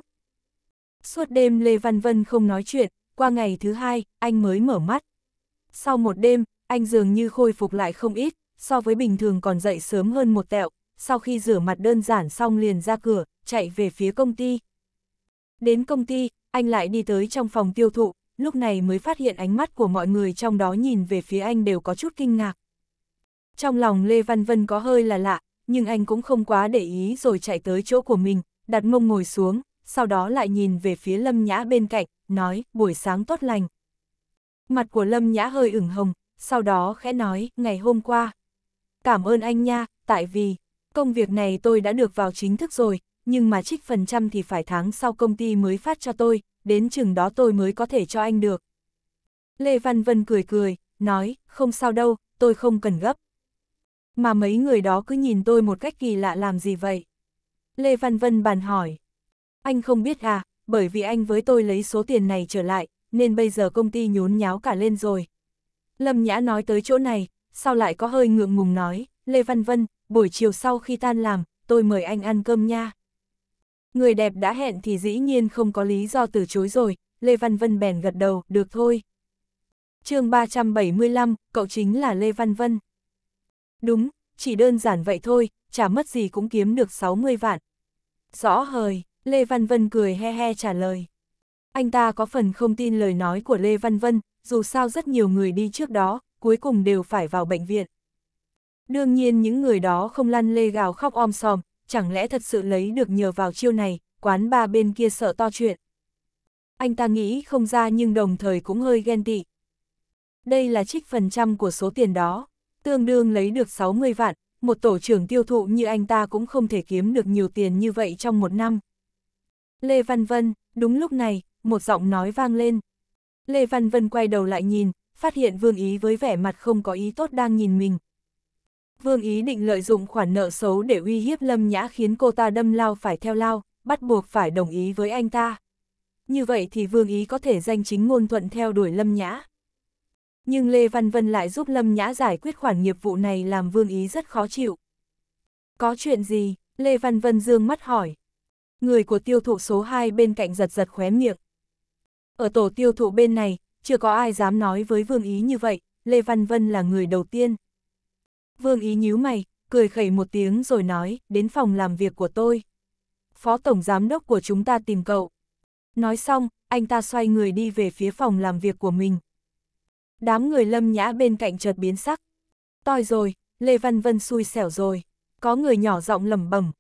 Suốt đêm Lê Văn Vân không nói chuyện, qua ngày thứ hai, anh mới mở mắt. Sau một đêm, anh dường như khôi phục lại không ít, so với bình thường còn dậy sớm hơn một tẹo, sau khi rửa mặt đơn giản xong liền ra cửa, chạy về phía công ty. Đến công ty, anh lại đi tới trong phòng tiêu thụ, lúc này mới phát hiện ánh mắt của mọi người trong đó nhìn về phía anh đều có chút kinh ngạc. Trong lòng Lê Văn Vân có hơi là lạ, nhưng anh cũng không quá để ý rồi chạy tới chỗ của mình, đặt mông ngồi xuống, sau đó lại nhìn về phía Lâm Nhã bên cạnh, nói, buổi sáng tốt lành. Mặt của Lâm Nhã hơi ửng hồng, sau đó khẽ nói, ngày hôm qua. Cảm ơn anh nha, tại vì, công việc này tôi đã được vào chính thức rồi, nhưng mà trích phần trăm thì phải tháng sau công ty mới phát cho tôi, đến chừng đó tôi mới có thể cho anh được. Lê Văn Vân cười cười, nói, không sao đâu, tôi không cần gấp. Mà mấy người đó cứ nhìn tôi một cách kỳ lạ làm gì vậy? Lê Văn Vân bàn hỏi. Anh không biết à, bởi vì anh với tôi lấy số tiền này trở lại, nên bây giờ công ty nhốn nháo cả lên rồi. Lâm Nhã nói tới chỗ này, sao lại có hơi ngượng ngùng nói, Lê Văn Vân, buổi chiều sau khi tan làm, tôi mời anh ăn cơm nha. Người đẹp đã hẹn thì dĩ nhiên không có lý do từ chối rồi, Lê Văn Vân bèn gật đầu, được thôi. chương 375, cậu chính là Lê Văn Vân. Đúng, chỉ đơn giản vậy thôi, chả mất gì cũng kiếm được 60 vạn. Rõ hời, Lê Văn Vân cười he he trả lời. Anh ta có phần không tin lời nói của Lê Văn Vân, dù sao rất nhiều người đi trước đó, cuối cùng đều phải vào bệnh viện. Đương nhiên những người đó không lăn lê gào khóc om sòm, chẳng lẽ thật sự lấy được nhờ vào chiêu này, quán ba bên kia sợ to chuyện. Anh ta nghĩ không ra nhưng đồng thời cũng hơi ghen tị. Đây là trích phần trăm của số tiền đó, tương đương lấy được 60 vạn, một tổ trưởng tiêu thụ như anh ta cũng không thể kiếm được nhiều tiền như vậy trong một năm. Lê Văn Vân, đúng lúc này, một giọng nói vang lên. Lê Văn Vân quay đầu lại nhìn, phát hiện Vương Ý với vẻ mặt không có ý tốt đang nhìn mình, Vương Ý định lợi dụng khoản nợ xấu để uy hiếp Lâm Nhã khiến cô ta đâm lao phải theo lao, bắt buộc phải đồng ý với anh ta. Như vậy thì Vương Ý có thể danh chính ngôn thuận theo đuổi Lâm Nhã. Nhưng Lê Văn Vân lại giúp Lâm Nhã giải quyết khoản nghiệp vụ này làm Vương Ý rất khó chịu. Có chuyện gì? Lê Văn Vân dương mắt hỏi. Người của tiêu thụ số 2 bên cạnh giật giật khóe miệng. Ở tổ tiêu thụ bên này, chưa có ai dám nói với Vương Ý như vậy, Lê Văn Vân là người đầu tiên. Vương Ý nhíu mày, cười khẩy một tiếng rồi nói, đến phòng làm việc của tôi. Phó Tổng Giám đốc của chúng ta tìm cậu. Nói xong, anh ta xoay người đi về phía phòng làm việc của mình. Đám người lâm nhã bên cạnh chợt biến sắc. Toi rồi, Lê Văn Vân xui xẻo rồi. Có người nhỏ giọng lẩm bẩm.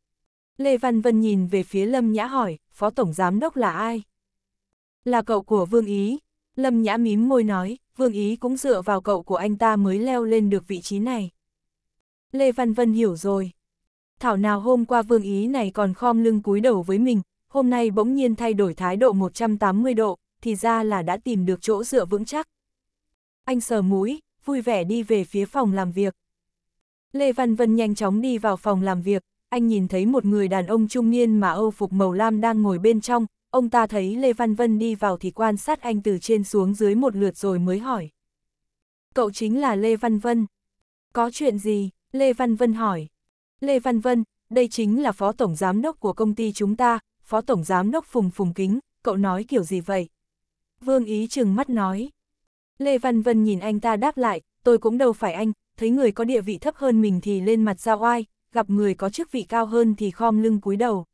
Lê Văn Vân nhìn về phía lâm nhã hỏi, Phó Tổng Giám đốc là ai? Là cậu của Vương Ý. Lâm nhã mím môi nói, Vương Ý cũng dựa vào cậu của anh ta mới leo lên được vị trí này. Lê Văn Vân hiểu rồi. Thảo nào hôm qua vương ý này còn khom lưng cúi đầu với mình, hôm nay bỗng nhiên thay đổi thái độ 180 độ, thì ra là đã tìm được chỗ dựa vững chắc. Anh sờ mũi, vui vẻ đi về phía phòng làm việc. Lê Văn Vân nhanh chóng đi vào phòng làm việc, anh nhìn thấy một người đàn ông trung niên mà Âu Phục Màu Lam đang ngồi bên trong, ông ta thấy Lê Văn Vân đi vào thì quan sát anh từ trên xuống dưới một lượt rồi mới hỏi. Cậu chính là Lê Văn Vân. Có chuyện gì? Lê Văn Vân hỏi. Lê Văn Vân, đây chính là phó tổng giám đốc của công ty chúng ta, phó tổng giám đốc Phùng Phùng Kính, cậu nói kiểu gì vậy? Vương Ý trừng mắt nói. Lê Văn Vân nhìn anh ta đáp lại, tôi cũng đâu phải anh, thấy người có địa vị thấp hơn mình thì lên mặt ra oai, gặp người có chức vị cao hơn thì khom lưng cúi đầu.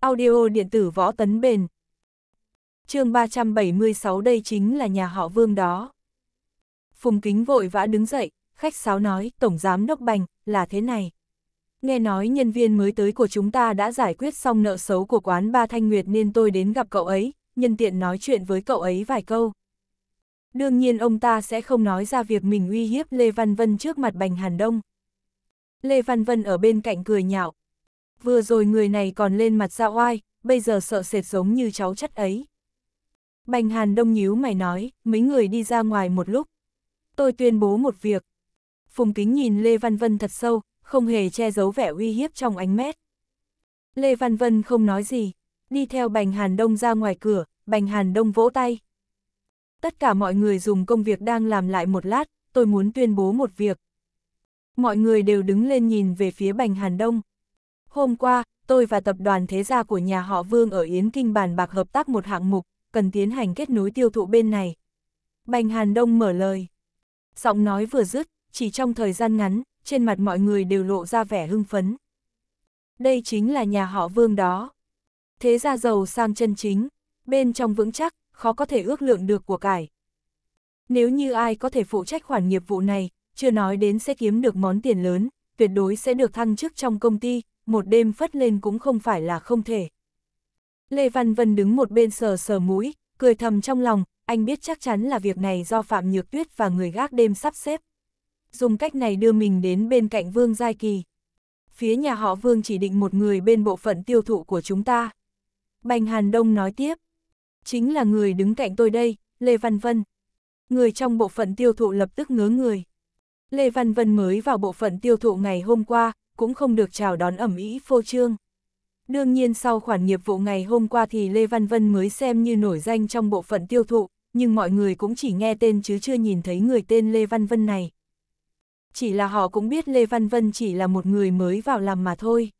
Audio điện tử võ tấn bền. chương 376 đây chính là nhà họ Vương đó. Phùng Kính vội vã đứng dậy, khách sáo nói, Tổng Giám Đốc Bành, là thế này. Nghe nói nhân viên mới tới của chúng ta đã giải quyết xong nợ xấu của quán Ba Thanh Nguyệt nên tôi đến gặp cậu ấy, nhân tiện nói chuyện với cậu ấy vài câu. Đương nhiên ông ta sẽ không nói ra việc mình uy hiếp Lê Văn Vân trước mặt Bành Hàn Đông. Lê Văn Vân ở bên cạnh cười nhạo. Vừa rồi người này còn lên mặt ra oai, bây giờ sợ sệt giống như cháu chất ấy. Bành Hàn Đông nhíu mày nói, mấy người đi ra ngoài một lúc. Tôi tuyên bố một việc, Phùng Kính nhìn Lê Văn Vân thật sâu, không hề che giấu vẻ uy hiếp trong ánh mét. Lê Văn Vân không nói gì, đi theo Bành Hàn Đông ra ngoài cửa, Bành Hàn Đông vỗ tay. Tất cả mọi người dùng công việc đang làm lại một lát, tôi muốn tuyên bố một việc. Mọi người đều đứng lên nhìn về phía Bành Hàn Đông. Hôm qua, tôi và tập đoàn thế gia của nhà họ Vương ở Yến Kinh bàn bạc hợp tác một hạng mục, cần tiến hành kết nối tiêu thụ bên này. Bành Hàn Đông mở lời. Giọng nói vừa dứt, chỉ trong thời gian ngắn, trên mặt mọi người đều lộ ra vẻ hưng phấn. Đây chính là nhà họ Vương đó. Thế ra giàu sang chân chính, bên trong vững chắc, khó có thể ước lượng được của cải. Nếu như ai có thể phụ trách khoản nghiệp vụ này, chưa nói đến sẽ kiếm được món tiền lớn, tuyệt đối sẽ được thăng chức trong công ty, một đêm phất lên cũng không phải là không thể. Lê Văn Vân đứng một bên sờ sờ mũi, cười thầm trong lòng, anh biết chắc chắn là việc này do Phạm Nhược Tuyết và người gác đêm sắp xếp dùng cách này đưa mình đến bên cạnh Vương Giai Kỳ. Phía nhà họ Vương chỉ định một người bên bộ phận tiêu thụ của chúng ta. Bành Hàn Đông nói tiếp, chính là người đứng cạnh tôi đây, Lê Văn Vân. Người trong bộ phận tiêu thụ lập tức ngớ người. Lê Văn Vân mới vào bộ phận tiêu thụ ngày hôm qua, cũng không được chào đón ẩm ý phô trương. Đương nhiên sau khoản nghiệp vụ ngày hôm qua thì Lê Văn Vân mới xem như nổi danh trong bộ phận tiêu thụ, nhưng mọi người cũng chỉ nghe tên chứ chưa nhìn thấy người tên Lê Văn Vân này chỉ là họ cũng biết Lê Văn Vân chỉ là một người mới vào làm mà thôi.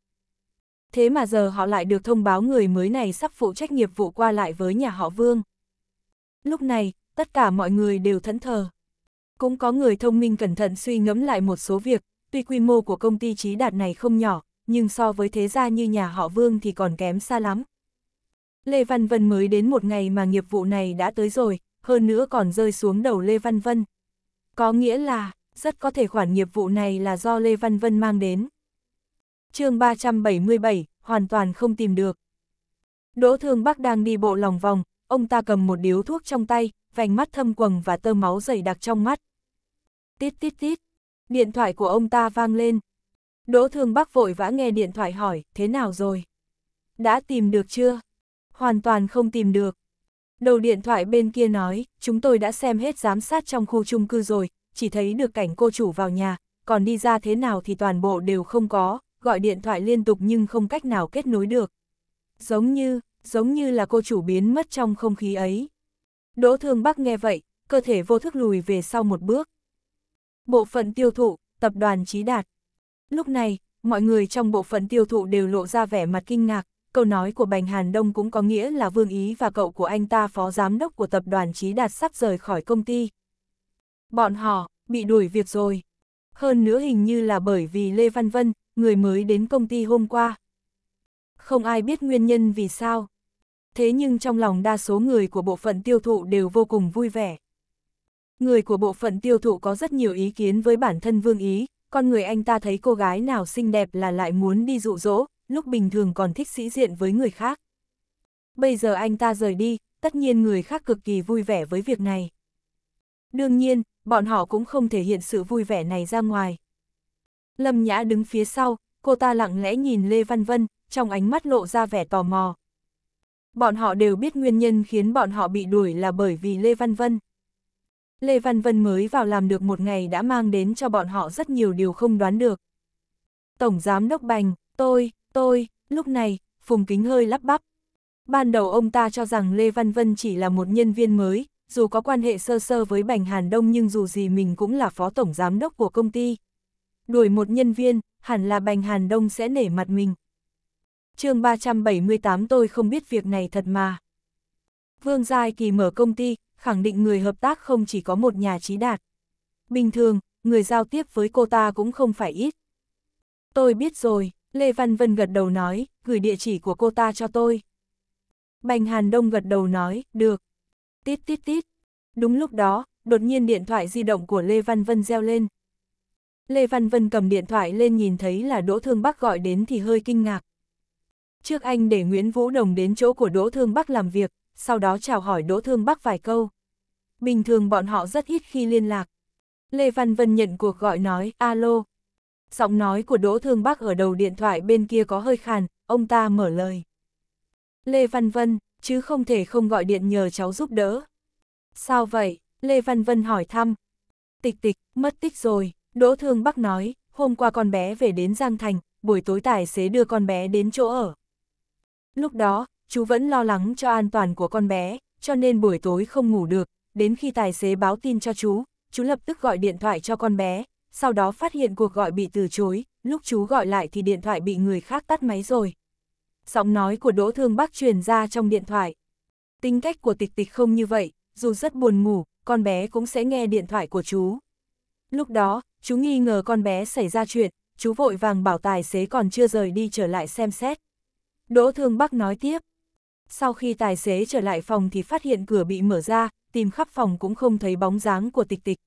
Thế mà giờ họ lại được thông báo người mới này sắp phụ trách nghiệp vụ qua lại với nhà họ Vương. Lúc này, tất cả mọi người đều thẫn thờ. Cũng có người thông minh cẩn thận suy ngẫm lại một số việc, tuy quy mô của công ty trí đạt này không nhỏ, nhưng so với thế gia như nhà họ Vương thì còn kém xa lắm. Lê Văn Vân mới đến một ngày mà nghiệp vụ này đã tới rồi, hơn nữa còn rơi xuống đầu Lê Văn Vân. Có nghĩa là, rất có thể khoản nghiệp vụ này là do Lê Văn Vân mang đến. chương 377, hoàn toàn không tìm được. Đỗ Thương Bắc đang đi bộ lòng vòng, ông ta cầm một điếu thuốc trong tay, vành mắt thâm quầng và tơ máu dày đặc trong mắt. Tít tít tít, điện thoại của ông ta vang lên. Đỗ Thương Bắc vội vã nghe điện thoại hỏi, thế nào rồi? Đã tìm được chưa? Hoàn toàn không tìm được. Đầu điện thoại bên kia nói, chúng tôi đã xem hết giám sát trong khu chung cư rồi, chỉ thấy được cảnh cô chủ vào nhà, còn đi ra thế nào thì toàn bộ đều không có, gọi điện thoại liên tục nhưng không cách nào kết nối được. Giống như, giống như là cô chủ biến mất trong không khí ấy. Đỗ Thương Bắc nghe vậy, cơ thể vô thức lùi về sau một bước. Bộ phận tiêu thụ, tập đoàn Chí Đạt. Lúc này, mọi người trong bộ phận tiêu thụ đều lộ ra vẻ mặt kinh ngạc, câu nói của Bành Hàn Đông cũng có nghĩa là Vương Ý và cậu của anh ta phó giám đốc của tập đoàn Chí Đạt sắp rời khỏi công ty, Bọn họ, bị đuổi việc rồi. Hơn nữa hình như là bởi vì Lê Văn Vân, người mới đến công ty hôm qua. Không ai biết nguyên nhân vì sao. Thế nhưng trong lòng đa số người của bộ phận tiêu thụ đều vô cùng vui vẻ. Người của bộ phận tiêu thụ có rất nhiều ý kiến với bản thân Vương Ý, con người anh ta thấy cô gái nào xinh đẹp là lại muốn đi dụ dỗ, lúc bình thường còn thích sĩ diện với người khác. Bây giờ anh ta rời đi, tất nhiên người khác cực kỳ vui vẻ với việc này. Đương nhiên, bọn họ cũng không thể hiện sự vui vẻ này ra ngoài. Lâm Nhã đứng phía sau, cô ta lặng lẽ nhìn Lê Văn Vân, trong ánh mắt lộ ra vẻ tò mò. Bọn họ đều biết nguyên nhân khiến bọn họ bị đuổi là bởi vì Lê Văn Vân. Lê Văn Vân mới vào làm được một ngày đã mang đến cho bọn họ rất nhiều điều không đoán được. Tổng Giám Đốc Bành, tôi, tôi, lúc này, Phùng Kính hơi lắp bắp. Ban đầu ông ta cho rằng Lê Văn Vân chỉ là một nhân viên mới, dù có quan hệ sơ sơ với Bành Hàn Đông nhưng dù gì mình cũng là phó tổng giám đốc của công ty. Đuổi một nhân viên, hẳn là Bành Hàn Đông sẽ nể mặt mình. chương 378 tôi không biết việc này thật mà. Vương Giai Kỳ mở công ty, khẳng định người hợp tác không chỉ có một nhà trí đạt. Bình thường, người giao tiếp với cô ta cũng không phải ít. Tôi biết rồi, Lê Văn Vân gật đầu nói, gửi địa chỉ của cô ta cho tôi. Bành Hàn Đông gật đầu nói, được tít tít tít. Đúng lúc đó, đột nhiên điện thoại di động của Lê Văn Vân reo lên. Lê Văn Vân cầm điện thoại lên nhìn thấy là Đỗ Thương Bắc gọi đến thì hơi kinh ngạc. Trước anh để Nguyễn Vũ Đồng đến chỗ của Đỗ Thương Bắc làm việc, sau đó chào hỏi Đỗ Thương Bắc vài câu. Bình thường bọn họ rất ít khi liên lạc. Lê Văn Vân nhận cuộc gọi nói, alo. Giọng nói của Đỗ Thương Bắc ở đầu điện thoại bên kia có hơi khàn, ông ta mở lời. Lê Văn Vân, chứ không thể không gọi điện nhờ cháu giúp đỡ. Sao vậy? Lê Văn Vân hỏi thăm. Tịch tịch, mất tích rồi, Đỗ Thương Bắc nói, hôm qua con bé về đến Giang Thành, buổi tối tài xế đưa con bé đến chỗ ở. Lúc đó, chú vẫn lo lắng cho an toàn của con bé, cho nên buổi tối không ngủ được, đến khi tài xế báo tin cho chú, chú lập tức gọi điện thoại cho con bé, sau đó phát hiện cuộc gọi bị từ chối, lúc chú gọi lại thì điện thoại bị người khác tắt máy rồi giọng nói của Đỗ Thương Bắc truyền ra trong điện thoại. Tính cách của tịch tịch không như vậy, dù rất buồn ngủ, con bé cũng sẽ nghe điện thoại của chú. Lúc đó, chú nghi ngờ con bé xảy ra chuyện, chú vội vàng bảo tài xế còn chưa rời đi trở lại xem xét. Đỗ Thương Bắc nói tiếp. Sau khi tài xế trở lại phòng thì phát hiện cửa bị mở ra, tìm khắp phòng cũng không thấy bóng dáng của tịch tịch.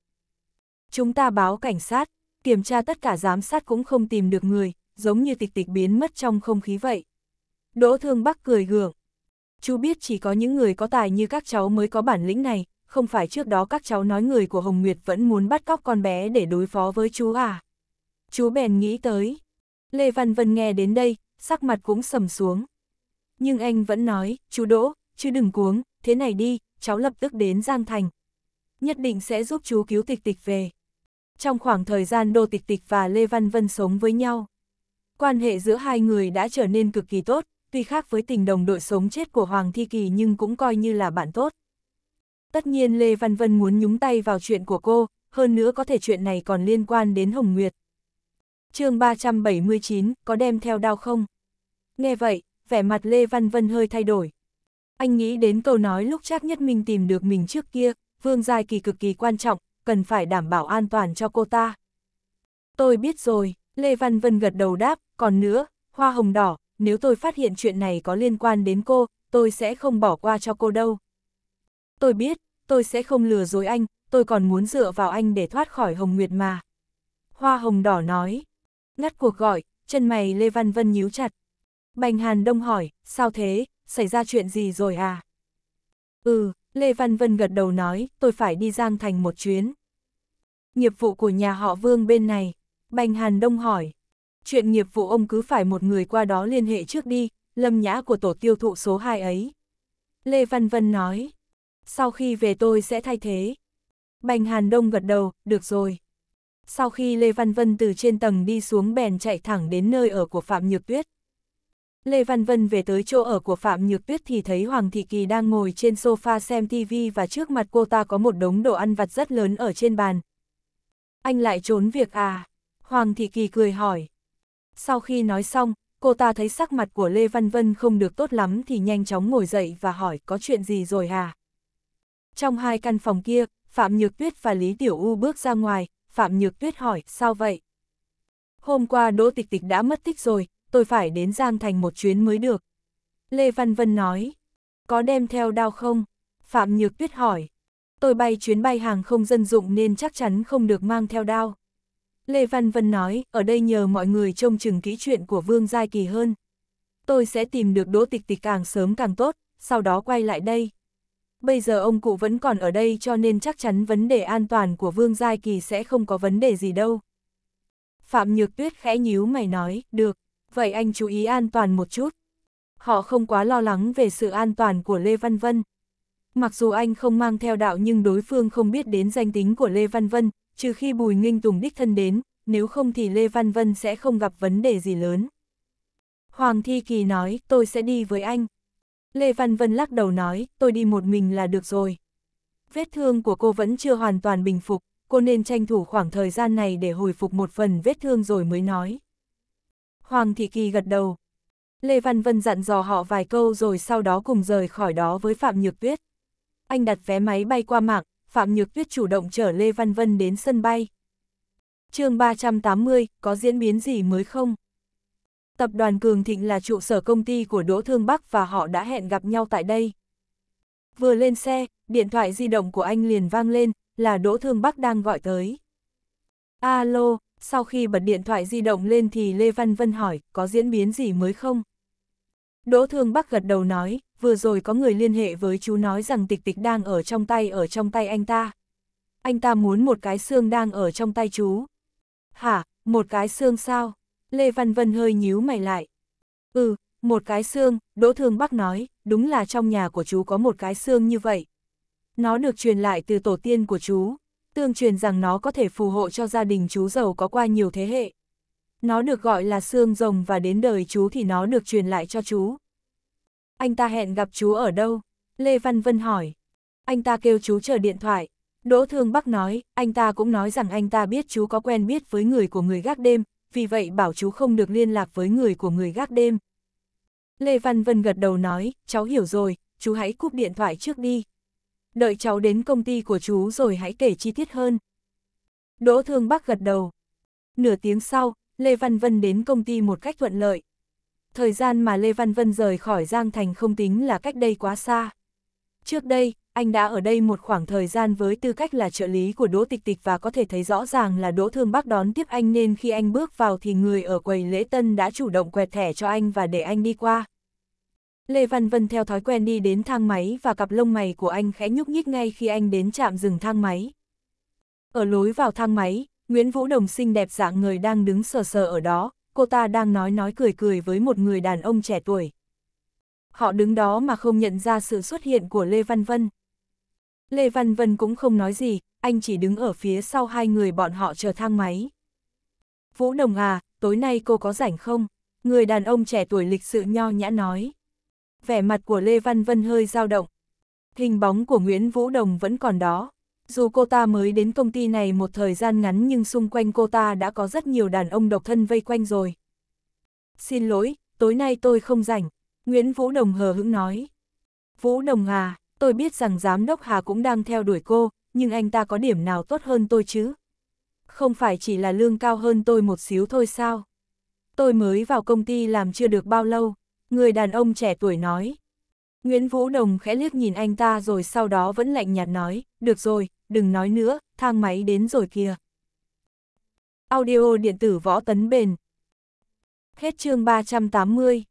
Chúng ta báo cảnh sát, kiểm tra tất cả giám sát cũng không tìm được người, giống như tịch tịch biến mất trong không khí vậy. Đỗ Thương Bắc cười gượng. Chú biết chỉ có những người có tài như các cháu mới có bản lĩnh này, không phải trước đó các cháu nói người của Hồng Nguyệt vẫn muốn bắt cóc con bé để đối phó với chú à. Chú bèn nghĩ tới. Lê Văn Vân nghe đến đây, sắc mặt cũng sầm xuống. Nhưng anh vẫn nói, chú Đỗ, chứ đừng cuống, thế này đi, cháu lập tức đến Giang Thành. Nhất định sẽ giúp chú cứu tịch tịch về. Trong khoảng thời gian Đô Tịch Tịch và Lê Văn Vân sống với nhau, quan hệ giữa hai người đã trở nên cực kỳ tốt, tuy khác với tình đồng đội sống chết của Hoàng Thi Kỳ nhưng cũng coi như là bạn tốt. Tất nhiên Lê Văn Vân muốn nhúng tay vào chuyện của cô, hơn nữa có thể chuyện này còn liên quan đến Hồng Nguyệt. chương 379, có đem theo đao không? Nghe vậy, vẻ mặt Lê Văn Vân hơi thay đổi. Anh nghĩ đến câu nói lúc chắc nhất mình tìm được mình trước kia, Vương Giai Kỳ cực kỳ quan trọng, cần phải đảm bảo an toàn cho cô ta. Tôi biết rồi, Lê Văn Vân gật đầu đáp, còn nữa, hoa hồng đỏ, nếu tôi phát hiện chuyện này có liên quan đến cô, tôi sẽ không bỏ qua cho cô đâu. Tôi biết, tôi sẽ không lừa dối anh, tôi còn muốn dựa vào anh để thoát khỏi Hồng Nguyệt mà. Hoa Hồng Đỏ nói. Ngắt cuộc gọi, chân mày Lê Văn Vân nhíu chặt. Bành Hàn Đông hỏi, sao thế, xảy ra chuyện gì rồi à? Ừ, Lê Văn Vân gật đầu nói, tôi phải đi Giang Thành một chuyến. Nghiệp vụ của nhà họ Vương bên này, Bành Hàn Đông hỏi, chuyện nghiệp vụ ông cứ phải một người qua đó liên hệ trước đi, lâm nhã của tổ tiêu thụ số 2 ấy. Lê Văn Vân nói, sau khi về tôi sẽ thay thế. Bành Hàn Đông gật đầu, được rồi. Sau khi Lê Văn Vân từ trên tầng đi xuống bèn chạy thẳng đến nơi ở của Phạm Nhược Tuyết. Lê Văn Vân về tới chỗ ở của Phạm Nhược Tuyết thì thấy Hoàng Thị Kỳ đang ngồi trên sofa xem TV và trước mặt cô ta có một đống đồ ăn vặt rất lớn ở trên bàn. Anh lại trốn việc à? Hoàng Thị Kỳ cười hỏi. Sau khi nói xong, cô ta thấy sắc mặt của Lê Văn Vân không được tốt lắm thì nhanh chóng ngồi dậy và hỏi có chuyện gì rồi hả? Trong hai căn phòng kia, Phạm Nhược Tuyết và Lý Tiểu U bước ra ngoài, Phạm Nhược Tuyết hỏi sao vậy? Hôm qua Đỗ Tịch Tịch đã mất tích rồi, tôi phải đến Giang Thành một chuyến mới được. Lê Văn Vân nói, có đem theo đao không? Phạm Nhược Tuyết hỏi, tôi bay chuyến bay hàng không dân dụng nên chắc chắn không được mang theo đao. Lê Văn Vân nói, ở đây nhờ mọi người trông chừng kỹ chuyện của Vương Giai Kỳ hơn. Tôi sẽ tìm được đỗ tịch tịch càng sớm càng tốt, sau đó quay lại đây. Bây giờ ông cụ vẫn còn ở đây cho nên chắc chắn vấn đề an toàn của Vương Giai Kỳ sẽ không có vấn đề gì đâu. Phạm Nhược Tuyết khẽ nhíu mày nói, được, vậy anh chú ý an toàn một chút. Họ không quá lo lắng về sự an toàn của Lê Văn Vân. Mặc dù anh không mang theo đạo nhưng đối phương không biết đến danh tính của Lê Văn Vân, trừ khi Bùi Nghinh Tùng đích thân đến, nếu không thì Lê Văn Vân sẽ không gặp vấn đề gì lớn. Hoàng Thi Kỳ nói, tôi sẽ đi với anh. Lê Văn Vân lắc đầu nói, tôi đi một mình là được rồi. Vết thương của cô vẫn chưa hoàn toàn bình phục, cô nên tranh thủ khoảng thời gian này để hồi phục một phần vết thương rồi mới nói. Hoàng Thị Kỳ gật đầu. Lê Văn Vân dặn dò họ vài câu rồi sau đó cùng rời khỏi đó với Phạm Nhược Tuyết. Anh đặt vé máy bay qua mạng, Phạm Nhược Tuyết chủ động chở Lê Văn Vân đến sân bay. chương 380, có diễn biến gì mới không? Tập đoàn Cường Thịnh là trụ sở công ty của Đỗ Thương Bắc và họ đã hẹn gặp nhau tại đây. Vừa lên xe, điện thoại di động của anh liền vang lên, là Đỗ Thương Bắc đang gọi tới. Alo, sau khi bật điện thoại di động lên thì Lê Văn Vân hỏi, có diễn biến gì mới không? Đỗ Thương Bắc gật đầu nói, vừa rồi có người liên hệ với chú nói rằng tịch tịch đang ở trong tay ở trong tay anh ta. Anh ta muốn một cái xương đang ở trong tay chú. Hả, một cái xương sao? Lê Văn Vân hơi nhíu mày lại. Ừ, một cái xương, Đỗ Thương Bắc nói, đúng là trong nhà của chú có một cái xương như vậy. Nó được truyền lại từ tổ tiên của chú, tương truyền rằng nó có thể phù hộ cho gia đình chú giàu có qua nhiều thế hệ. Nó được gọi là xương rồng và đến đời chú thì nó được truyền lại cho chú. Anh ta hẹn gặp chú ở đâu? Lê Văn Vân hỏi. Anh ta kêu chú chờ điện thoại. Đỗ Thương Bắc nói, anh ta cũng nói rằng anh ta biết chú có quen biết với người của người gác đêm, vì vậy bảo chú không được liên lạc với người của người gác đêm. Lê Văn Vân gật đầu nói, cháu hiểu rồi, chú hãy cúp điện thoại trước đi. Đợi cháu đến công ty của chú rồi hãy kể chi tiết hơn. Đỗ Thương Bắc gật đầu. Nửa tiếng sau, Lê Văn Vân đến công ty một cách thuận lợi, thời gian mà Lê Văn Vân rời khỏi Giang Thành không tính là cách đây quá xa. Trước đây, anh đã ở đây một khoảng thời gian với tư cách là trợ lý của Đỗ Tịch Tịch và có thể thấy rõ ràng là Đỗ Thương Bắc đón tiếp anh nên khi anh bước vào thì người ở quầy lễ tân đã chủ động quẹt thẻ cho anh và để anh đi qua. Lê Văn Vân theo thói quen đi đến thang máy và cặp lông mày của anh khẽ nhúc nhích ngay khi anh đến trạm dừng thang máy. Ở lối vào thang máy, Nguyễn Vũ Đồng xinh đẹp dạng người đang đứng sờ sờ ở đó, cô ta đang nói nói cười cười với một người đàn ông trẻ tuổi. Họ đứng đó mà không nhận ra sự xuất hiện của Lê Văn Vân. Lê Văn Vân cũng không nói gì, anh chỉ đứng ở phía sau hai người bọn họ chờ thang máy. Vũ Đồng à, tối nay cô có rảnh không? Người đàn ông trẻ tuổi lịch sự nho nhã nói. Vẻ mặt của Lê Văn Vân hơi dao động. Hình bóng của Nguyễn Vũ Đồng vẫn còn đó, dù cô ta mới đến công ty này một thời gian ngắn nhưng xung quanh cô ta đã có rất nhiều đàn ông độc thân vây quanh rồi. Xin lỗi, tối nay tôi không rảnh, Nguyễn Vũ Đồng hờ hững nói. Vũ Đồng Hà, tôi biết rằng giám đốc Hà cũng đang theo đuổi cô, nhưng anh ta có điểm nào tốt hơn tôi chứ? Không phải chỉ là lương cao hơn tôi một xíu thôi sao? Tôi mới vào công ty làm chưa được bao lâu, người đàn ông trẻ tuổi nói. Nguyễn Vũ Đồng khẽ liếc nhìn anh ta rồi sau đó vẫn lạnh nhạt nói, được rồi, đừng nói nữa, thang máy đến rồi kìa. Audio điện tử võ tấn bền. Hết chương 380